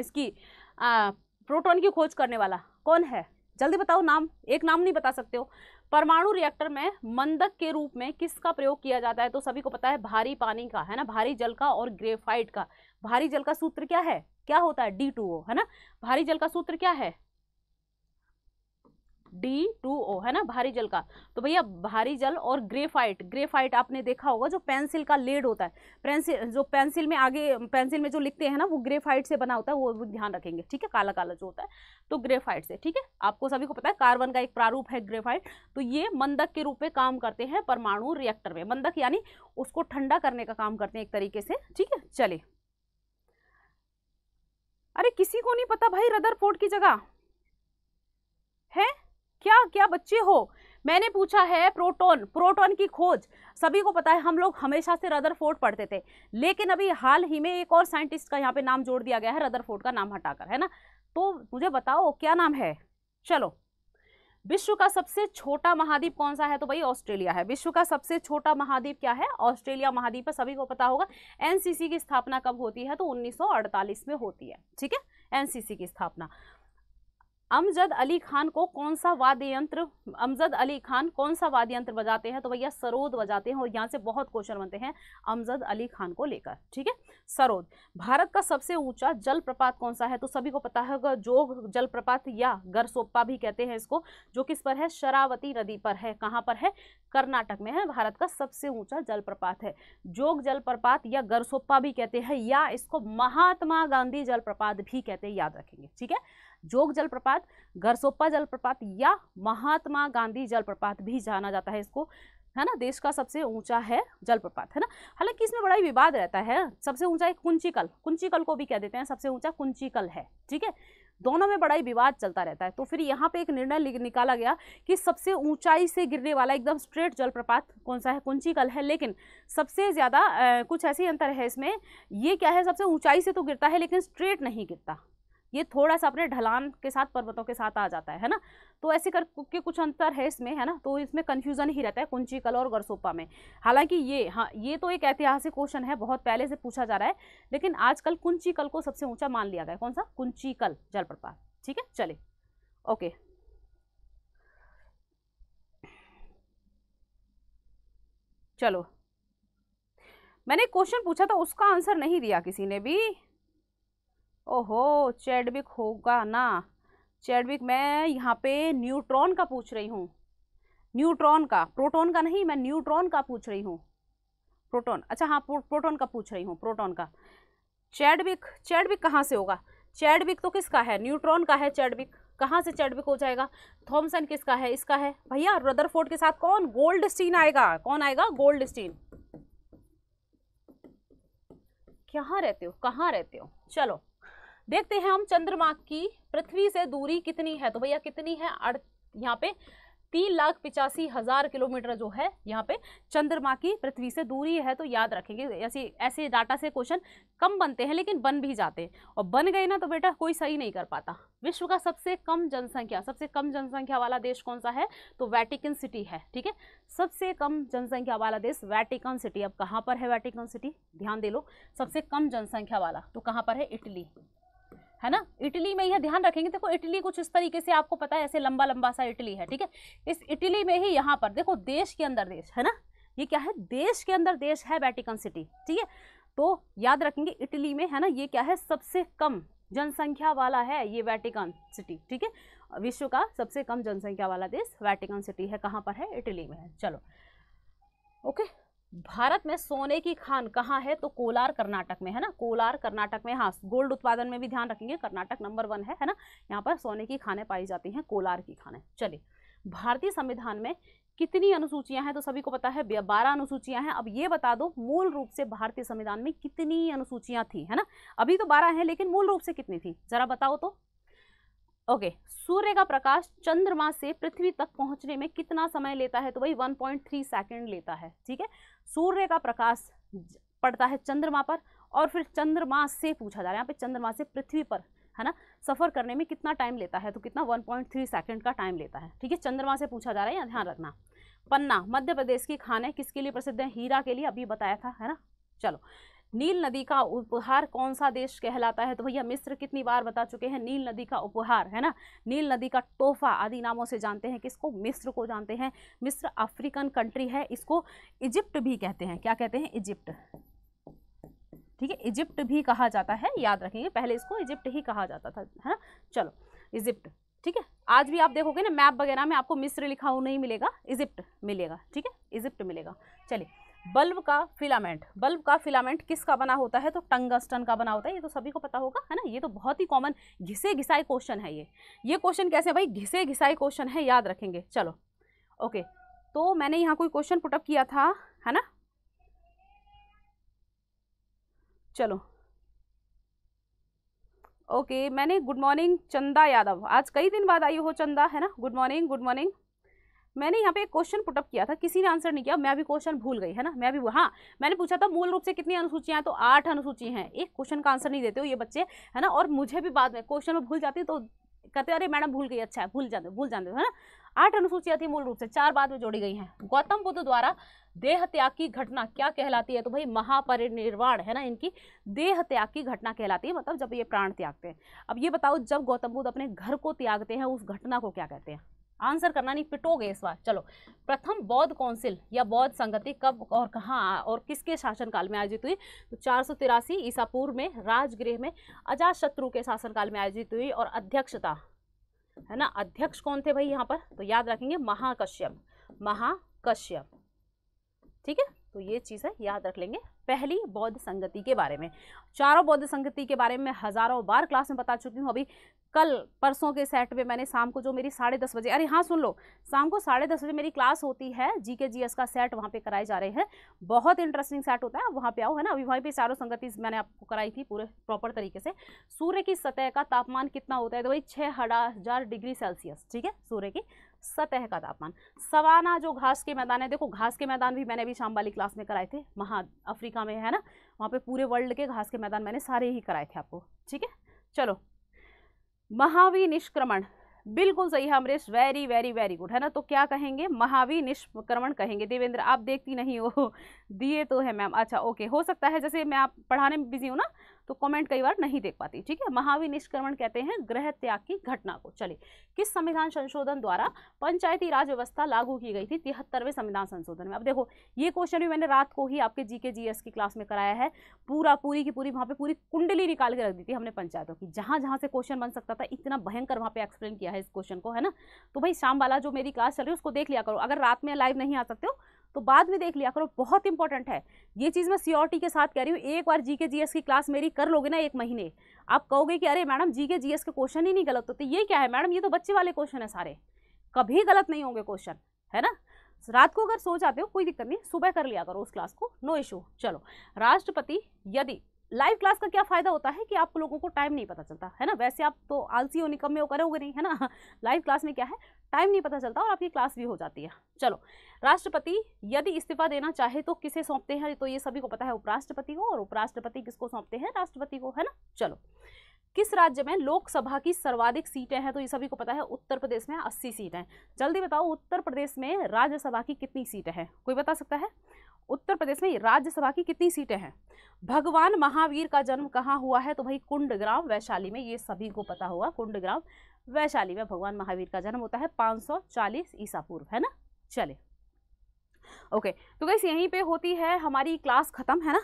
इसकी आ, प्रोटॉन की खोज करने वाला कौन है जल्दी बताओ नाम एक नाम नहीं बता सकते हो परमाणु रिएक्टर में मंदक के रूप में किसका प्रयोग किया जाता है तो सभी को पता है भारी पानी का है ना भारी जल का और ग्रेफाइट का भारी जल का सूत्र क्या है क्या होता है डी है ना भारी जल का सूत्र क्या है डी टू ओ है ना भारी जल का तो भैया भारी जल और ग्रेफाइट ग्रेफाइट आपने देखा होगा जो पेंसिल का लेड होता है पेंसिल जो पेंसिल में आगे पेंसिल में जो लिखते हैं ना वो ग्रेफाइट से बना होता है वो ध्यान रखेंगे ठीक है काला काला जो होता है तो ग्रेफाइट से ठीक है आपको सभी को पता है कार्बन का एक प्रारूप है ग्रेफाइट तो ये मंदक के रूप में काम करते हैं परमाणु रिएक्टर में मंदक यानी उसको ठंडा करने का काम करते हैं एक तरीके से ठीक है चले अरे किसी को नहीं पता भाई रदरफोर्ड की जगह है क्या क्या बच्चे हो मैंने पूछा है प्रोटॉन प्रोटॉन की खोज सभी को पता है हम लोग हमेशा से रदरफोर्ड पढ़ते थे लेकिन अभी हाल ही में एक और साइंटिस्ट का यहाँ पे नाम जोड़ दिया गया है रदरफोर्ड का नाम हटाकर है ना तो मुझे बताओ क्या नाम है चलो विश्व का सबसे छोटा महाद्वीप कौन सा है तो भाई ऑस्ट्रेलिया है विश्व का सबसे छोटा महाद्वीप क्या है ऑस्ट्रेलिया महाद्वीप है सभी को पता होगा एनसीसी की स्थापना कब होती है तो 1948 में होती है ठीक है एनसीसी की स्थापना अमजद अली खान को कौन सा वाद्य यंत्र अमजद अली खान कौन सा वाद्य यंत्र बजाते हैं तो भैया सरोद बजाते हैं और यहाँ से बहुत क्वेश्चन बनते हैं अमजद अली खान को लेकर ठीक है सरोद भारत का सबसे ऊंचा जलप्रपात कौन सा है तो सभी को पता है जोग जलप्रपात या गरसोप्पा भी कहते हैं इसको जो किस पर है शरावती नदी पर है कहाँ पर है कर्नाटक में है भारत का सबसे ऊंचा जलप्रपात है जोग जलप्रपात या गरसोप्पा भी कहते हैं या इसको महात्मा गांधी जलप्रपात भी कहते हैं याद रखेंगे ठीक है जोग जलप्रपात गरसोप्पा जलप्रपात या महात्मा गांधी जलप्रपात भी जाना जाता है इसको है ना देश का सबसे ऊंचा है जलप्रपात है ना हालांकि इसमें बड़ा ही विवाद रहता है सबसे ऊंचा एक कुंचीकल कुंचीकल को भी कह देते हैं सबसे ऊंचा कुंचीकल है ठीक है दोनों में बड़ा ही विवाद चलता रहता है तो फिर यहाँ पे एक निर्णय निकाला गया कि सबसे ऊंचाई से गिरने वाला एकदम स्ट्रेट जलप्रपात कौन सा है कुंचीकल है लेकिन सबसे ज़्यादा कुछ ऐसे अंतर है इसमें ये क्या है सबसे ऊंचाई से तो गिरता है लेकिन स्ट्रेट नहीं गिरता ये थोड़ा सा अपने ढलान के साथ पर्वतों के साथ आ जाता है है ना तो ऐसे करके कुछ अंतर है इसमें है ना तो इसमें कन्फ्यूज़न ही रहता है कुंचीकल और गरसोपा में हालांकि ये हाँ ये तो एक ऐतिहासिक क्वेश्चन है बहुत पहले से पूछा जा रहा है लेकिन आजकल कुंचीकल को सबसे ऊँचा मान लिया गया कौन सा कुंचीकल जलप्रपात ठीक है चले ओके चलो मैंने क्वेश्चन पूछा था उसका आंसर नहीं दिया किसी ने भी ओहो चैडविक होगा ना चैडविक मैं यहाँ पे न्यूट्रॉन का पूछ रही हूँ न्यूट्रॉन का प्रोटॉन का नहीं मैं न्यूट्रॉन का पूछ रही हूँ प्रोटॉन अच्छा हाँ प्रोटॉन का पूछ रही हूँ प्रोटॉन का चैडविक चैडविक कहाँ से होगा चैडविक तो किसका है न्यूट्रॉन का है चैडविक कहाँ से चैडविक हो जाएगा थॉमसन किसका है इसका है भैया रदरफोर्ड के साथ कौन गोल्ड स्टीन आएगा कौन आएगा गोल्ड स्टीन कहाँ रहते हो कहाँ रहते हो चलो देखते हैं हम चंद्रमा की पृथ्वी से दूरी कितनी है तो भैया कितनी है अड़ यहाँ पे तीन लाख पिचासी हज़ार किलोमीटर जो है यहाँ पे चंद्रमा की पृथ्वी से दूरी है तो याद रखेंगे ऐसे ऐसे डाटा से क्वेश्चन कम बनते हैं लेकिन बन भी जाते हैं और बन गए ना तो बेटा कोई सही नहीं कर पाता विश्व का सबसे कम जनसंख्या सबसे कम जनसंख्या वाला देश कौन सा है तो वैटिकन सिटी है ठीक है सबसे कम जनसंख्या वाला देश वैटिकन सिटी अब कहाँ पर है वैटिकन सिटी ध्यान दे लो सबसे कम जनसंख्या वाला तो कहाँ पर है इटली है ना इटली में यह ध्यान रखेंगे देखो इटली कुछ इस तरीके से आपको पता है ऐसे लंबा लंबा सा इटली है ठीक है इस इटली में ही यहाँ पर देखो देश के अंदर देश है ना ये क्या है देश के अंदर देश है वेटिकन सिटी ठीक है तो याद रखेंगे इटली में है ना ये क्या है सबसे कम जनसंख्या वाला है ये वेटिकन सिटी ठीक है विश्व का सबसे कम जनसंख्या वाला देश वेटिकन सिटी है कहाँ पर है इटली में है चलो ओके भारत में सोने की खान कहाँ है तो कोलार कर्नाटक में है ना कोलार कर्नाटक में हाँ गोल्ड उत्पादन में भी ध्यान रखेंगे कर्नाटक नंबर वन है है ना यहाँ पर सोने की खाने पाई जाती हैं कोलार की खाने चलिए भारतीय संविधान में कितनी अनुसूचियां हैं तो सभी को पता है बारह अनुसूचियां हैं अब ये बता दो मूल रूप से भारतीय संविधान में कितनी अनुसूचियां थी है ना अभी तो बारह हैं लेकिन मूल रूप से कितनी थी जरा बताओ तो ओके सूर्य का प्रकाश चंद्रमा से पृथ्वी तक पहुंचने में कितना समय लेता है तो वही 1.3 सेकेंड लेता है ठीक है सूर्य का प्रकाश पड़ता है चंद्रमा पर और फिर चंद्रमा से पूछा जा रहा है यहाँ पे चंद्रमा से पृथ्वी पर है ना सफ़र करने में कितना टाइम लेता है तो कितना 1.3 सेकेंड का टाइम लेता है ठीक है चंद्रमा से पूछा जा रहा है यहाँ ध्यान रखना पन्ना मध्य प्रदेश की खाने किसके लिए प्रसिद्ध है हीरा के लिए अभी बताया था है ना चलो नील नदी का उपहार कौन सा देश कहलाता है तो भैया मिस्र कितनी बार बता चुके हैं नील नदी का उपहार है ना नील नदी का तोहफा आदि नामों से जानते हैं किसको मिस्र को जानते हैं मिस्र अफ्रीकन कंट्री है इसको इजिप्ट भी कहते हैं क्या कहते हैं इजिप्ट ठीक है इजिप्ट भी कहा जाता है याद रखेंगे पहले इसको इजिप्ट ही कहा जाता था है ना चलो इजिप्ट ठीक है आज भी आप देखोगे ना मैप वगैरह में आपको मिस्र लिखा हुआ नहीं मिलेगा इजिप्ट मिलेगा ठीक है इजिप्ट मिलेगा चलिए बल्ब का फिलामेंट बल्ब का फिलामेंट किसका बना होता है तो टंगस्टन का बना होता है ये तो सभी को पता होगा है ना ये तो बहुत ही कॉमन घिसे घिसाई क्वेश्चन है ये ये क्वेश्चन कैसे भाई घिसे घिसाई क्वेश्चन है याद रखेंगे चलो ओके तो मैंने यहाँ कोई क्वेश्चन पुटअप किया था है ना चलो ओके मैंने गुड मॉर्निंग चंदा यादव आज कई दिन बाद आई हो चंदा है ना गुड मॉर्निंग गुड मॉर्निंग मैंने यहाँ पे एक क्वेश्चन पुटअप किया था किसी ने आंसर नहीं किया मैं भी क्वेश्चन भूल गई है ना मैं भी हाँ मैंने पूछा था मूल रूप से कितनी अनुसूचियाँ हैं तो आठ अनुसूची हैं एक क्वेश्चन का आंसर नहीं देते हो ये बच्चे है ना और मुझे भी बाद में क्वेश्चन में भूल जाती तो कहते अरे मैडम भूल गई अच्छा है भूल जाते भूल जाते है ना आठ अनुसूचियाँ थी मूल रूप से चार बाद में जोड़ी गई हैं गौतम बुद्ध द्वारा देह त्याग की घटना क्या कहलाती है तो भाई महापरिनिर्वाण है ना इनकी देह त्याग की घटना कहलाती है मतलब जब ये प्राण त्यागते हैं अब ये बताओ जब गौतम बुद्ध अपने घर को त्यागते हैं उस घटना को क्या कहते हैं आंसर करना नहीं पिटोगे इस बार चलो प्रथम बौद्ध कौंसिल या बौद्ध संगति कब और कहाँ और किसके शासनकाल में आयोजित हुई तो चार सौ तिरासी ईसा पूर्व में राजगृह में अजात शत्रु के शासनकाल में आयोजित हुई और अध्यक्षता है ना अध्यक्ष कौन थे भाई यहाँ पर तो याद रखेंगे महाकश्यप महाकश्यप ठीक है तो ये चीज है याद रख लेंगे पहली बौद्ध संगति के बारे में चारों बौद्ध संगति के बारे में हज़ारों बार क्लास में बता चुकी हूँ अभी कल परसों के सेट में मैंने शाम को जो मेरी साढ़े दस बजे अरे हाँ सुन लो शाम को साढ़े दस बजे मेरी क्लास होती है जी के जी एस का सेट वहाँ पे कराए जा रहे हैं बहुत इंटरेस्टिंग सेट होता है वहाँ पे आओ है ना अभी वहीं पे चारों संगति मैंने आपको कराई थी पूरे प्रॉपर तरीके से सूर्य की सतह का तापमान कितना होता है तो भाई छः हज़ार डिग्री सेल्सियस ठीक है सूर्य की सतह का तापमान सवाना जो घास के मैदान है देखो घास के मैदान भी मैंने अभी शाम वाली क्लास में कराए थे महा अफ्रीका में है ना वहाँ पर पूरे वर्ल्ड के घास के मैदान मैंने सारे ही कराए थे आपको ठीक है चलो महावी निष्क्रमण बिल्कुल सही है Amrish very very very good है ना तो क्या कहेंगे महावी निष्क्रमण कहेंगे देवेंद्र आप देखती नहीं हो <laughs> दिए तो है मैम अच्छा ओके हो सकता है जैसे मैं आप पढ़ाने में बिजी हूँ ना तो कमेंट कई बार नहीं देख पाती ठीक है महावीर निष्क्रमण कहते हैं ग्रह त्याग की घटना को चलिए किस संविधान संशोधन द्वारा पंचायती राज व्यवस्था लागू की गई थी तिहत्तरवें संविधान संशोधन में अब देखो ये क्वेश्चन भी मैंने रात को ही आपके जी के जी की क्लास में कराया है पूरा पूरी की पूरी वहाँ पर पूरी कुंडली निकाल के रख दी थी हमने पंचायतों की जहाँ जहाँ से क्वेश्चन बन सकता था इतना भयंकर वहाँ पे एक्सप्लेन किया है इस क्वेश्चन को है ना तो भाई शाम वाला जो मेरी क्लास चल रही है उसको देख लिया करो अगर रात में लाइव नहीं आ सकते हो तो बाद में देख लिया करो बहुत इंपॉर्टेंट है ये चीज़ मैं सियोरिटी के साथ कह रही हूँ एक बार जी के की क्लास मेरी कर लोगे ना एक महीने आप कहोगे कि अरे मैडम जी के के क्वेश्चन ही नहीं गलत होते ये क्या है मैडम ये तो बच्चे वाले क्वेश्चन है सारे कभी गलत नहीं होंगे क्वेश्चन है ना रात को अगर सो जाते हो कोई दिक्कत नहीं सुबह कर लिया करो उस क्लास को नो इशू चलो राष्ट्रपति यदि लाइव क्लास का क्या फ़ायदा होता है कि आप लोगों को टाइम नहीं पता चलता है ना वैसे आप तो आलसी हो निकम में वो करोगे नहीं है ना <laughs> लाइव क्लास में क्या है टाइम नहीं पता चलता और आपकी क्लास भी हो जाती है चलो राष्ट्रपति यदि इस्तीफा देना चाहे तो किसे सौंपते हैं तो ये सभी को पता है उपराष्ट्रपति को और उपराष्ट्रपति किसको सौंपते हैं राष्ट्रपति को है ना चलो किस राज्य में लोकसभा की सर्वाधिक सीटें हैं तो ये सभी को पता है उत्तर प्रदेश में अस्सी सीटें हैं जल्दी बताओ उत्तर प्रदेश में राज्यसभा की कितनी सीटें हैं कोई बता सकता है उत्तर प्रदेश में राज्यसभा की कितनी सीटें हैं भगवान महावीर का जन्म कहाँ हुआ है तो भाई ग्राम वैशाली में ये सभी को पता होगा ग्राम वैशाली में भगवान महावीर का जन्म होता है 540 ईसा पूर्व है ना चले ओके तो गैस यहीं पे होती है हमारी क्लास ख़त्म है ना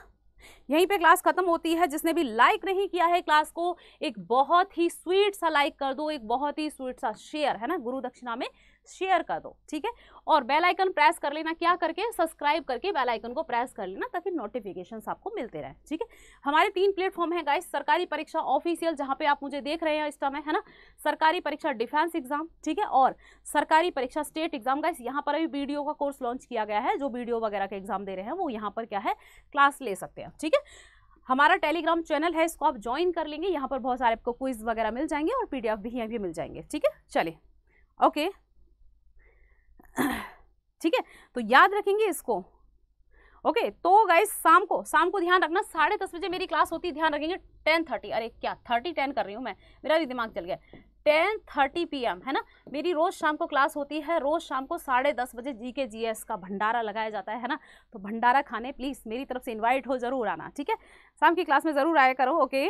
यहीं पे क्लास खत्म होती है जिसने भी लाइक नहीं किया है क्लास को एक बहुत ही स्वीट सा लाइक कर दो एक बहुत ही स्वीट सा शेयर है ना गुरु दक्षिणा में शेयर कर दो ठीक है और बेल आइकन प्रेस कर लेना क्या करके सब्सक्राइब करके बेल आइकन को प्रेस कर लेना ताकि नोटिफिकेशन आपको मिलते रहे ठीक है हमारे तीन प्लेटफॉर्म है गाइस सरकारी परीक्षा ऑफिशियल जहां पे आप मुझे देख रहे हैं इस टाइम है ना सरकारी परीक्षा डिफेंस एग्जाम ठीक है और सरकारी परीक्षा स्टेट एग्जाम गाइस यहाँ पर भी वीडियो का कोर्स लॉन्च किया गया है जो वीडियो वगैरह के एग्जाम दे रहे हैं वो यहाँ पर क्या है क्लास ले सकते हैं ठीक है हमारा टेलीग्राम चैनल है इसको आप ज्वाइन कर लेंगे यहाँ पर बहुत सारे आपको क्विज वगैरह मिल जाएंगे और पीडीएफ भी यहाँ भी मिल जाएंगे ठीक है चलिए ओके ठीक है तो याद रखेंगे इसको ओके तो गाइस शाम को शाम को ध्यान रखना साढ़े दस बजे मेरी क्लास होती है ध्यान रखेंगे टेन थर्टी अरे क्या थर्टी टेन कर रही हूँ मैं मेरा भी दिमाग चल गया टेन थर्टी पी एम है ना मेरी रोज़ शाम को क्लास होती है रोज़ शाम को साढ़े दस बजे जी के जी एस का भंडारा लगाया जाता है ना तो भंडारा खाने प्लीज़ मेरी तरफ से इन्वाइट हो ज़रूर आना ठीक है शाम की क्लास में ज़रूर आया करो ओके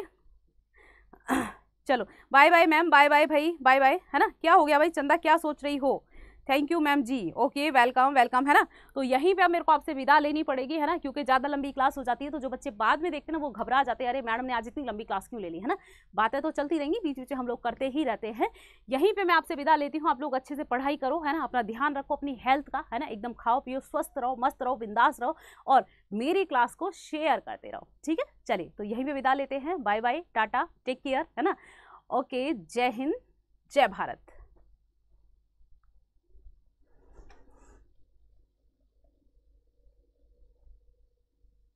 <coughs> चलो bye bye ma'am bye bye भाई बाय बाय है ना क्या हो गया भाई चंदा क्या सोच रही हो thank you ma'am ji okay welcome welcome है ना तो यहीं पर मेरे को आपसे विदा लेनी पड़ेगी है ना क्योंकि ज़्यादा लंबी क्लास हो जाती है तो जो बच्चे बाद में देखते हैं ना वो घबरा जाते हैं अरे मैडम ने आज इतनी लंबी क्लास क्यों ले ली है ना बातें तो चलती रहेंगी बीच बीच हम लोग करते ही रहते हैं यहीं पर मैं आपसे विदा लेती हूँ आप लोग अच्छे से पढ़ाई करो है ना अपना ध्यान रखो अपनी हेल्थ का है ना एकदम खाओ पियो स्वस्थ रहो मस्त रहो बिंदास रहो और मेरी क्लास को शेयर करते रहो ठीक है चलिए तो यहीं पर विदा लेते हैं bye bye tata take care है ना ओके जय हिंद जय भारत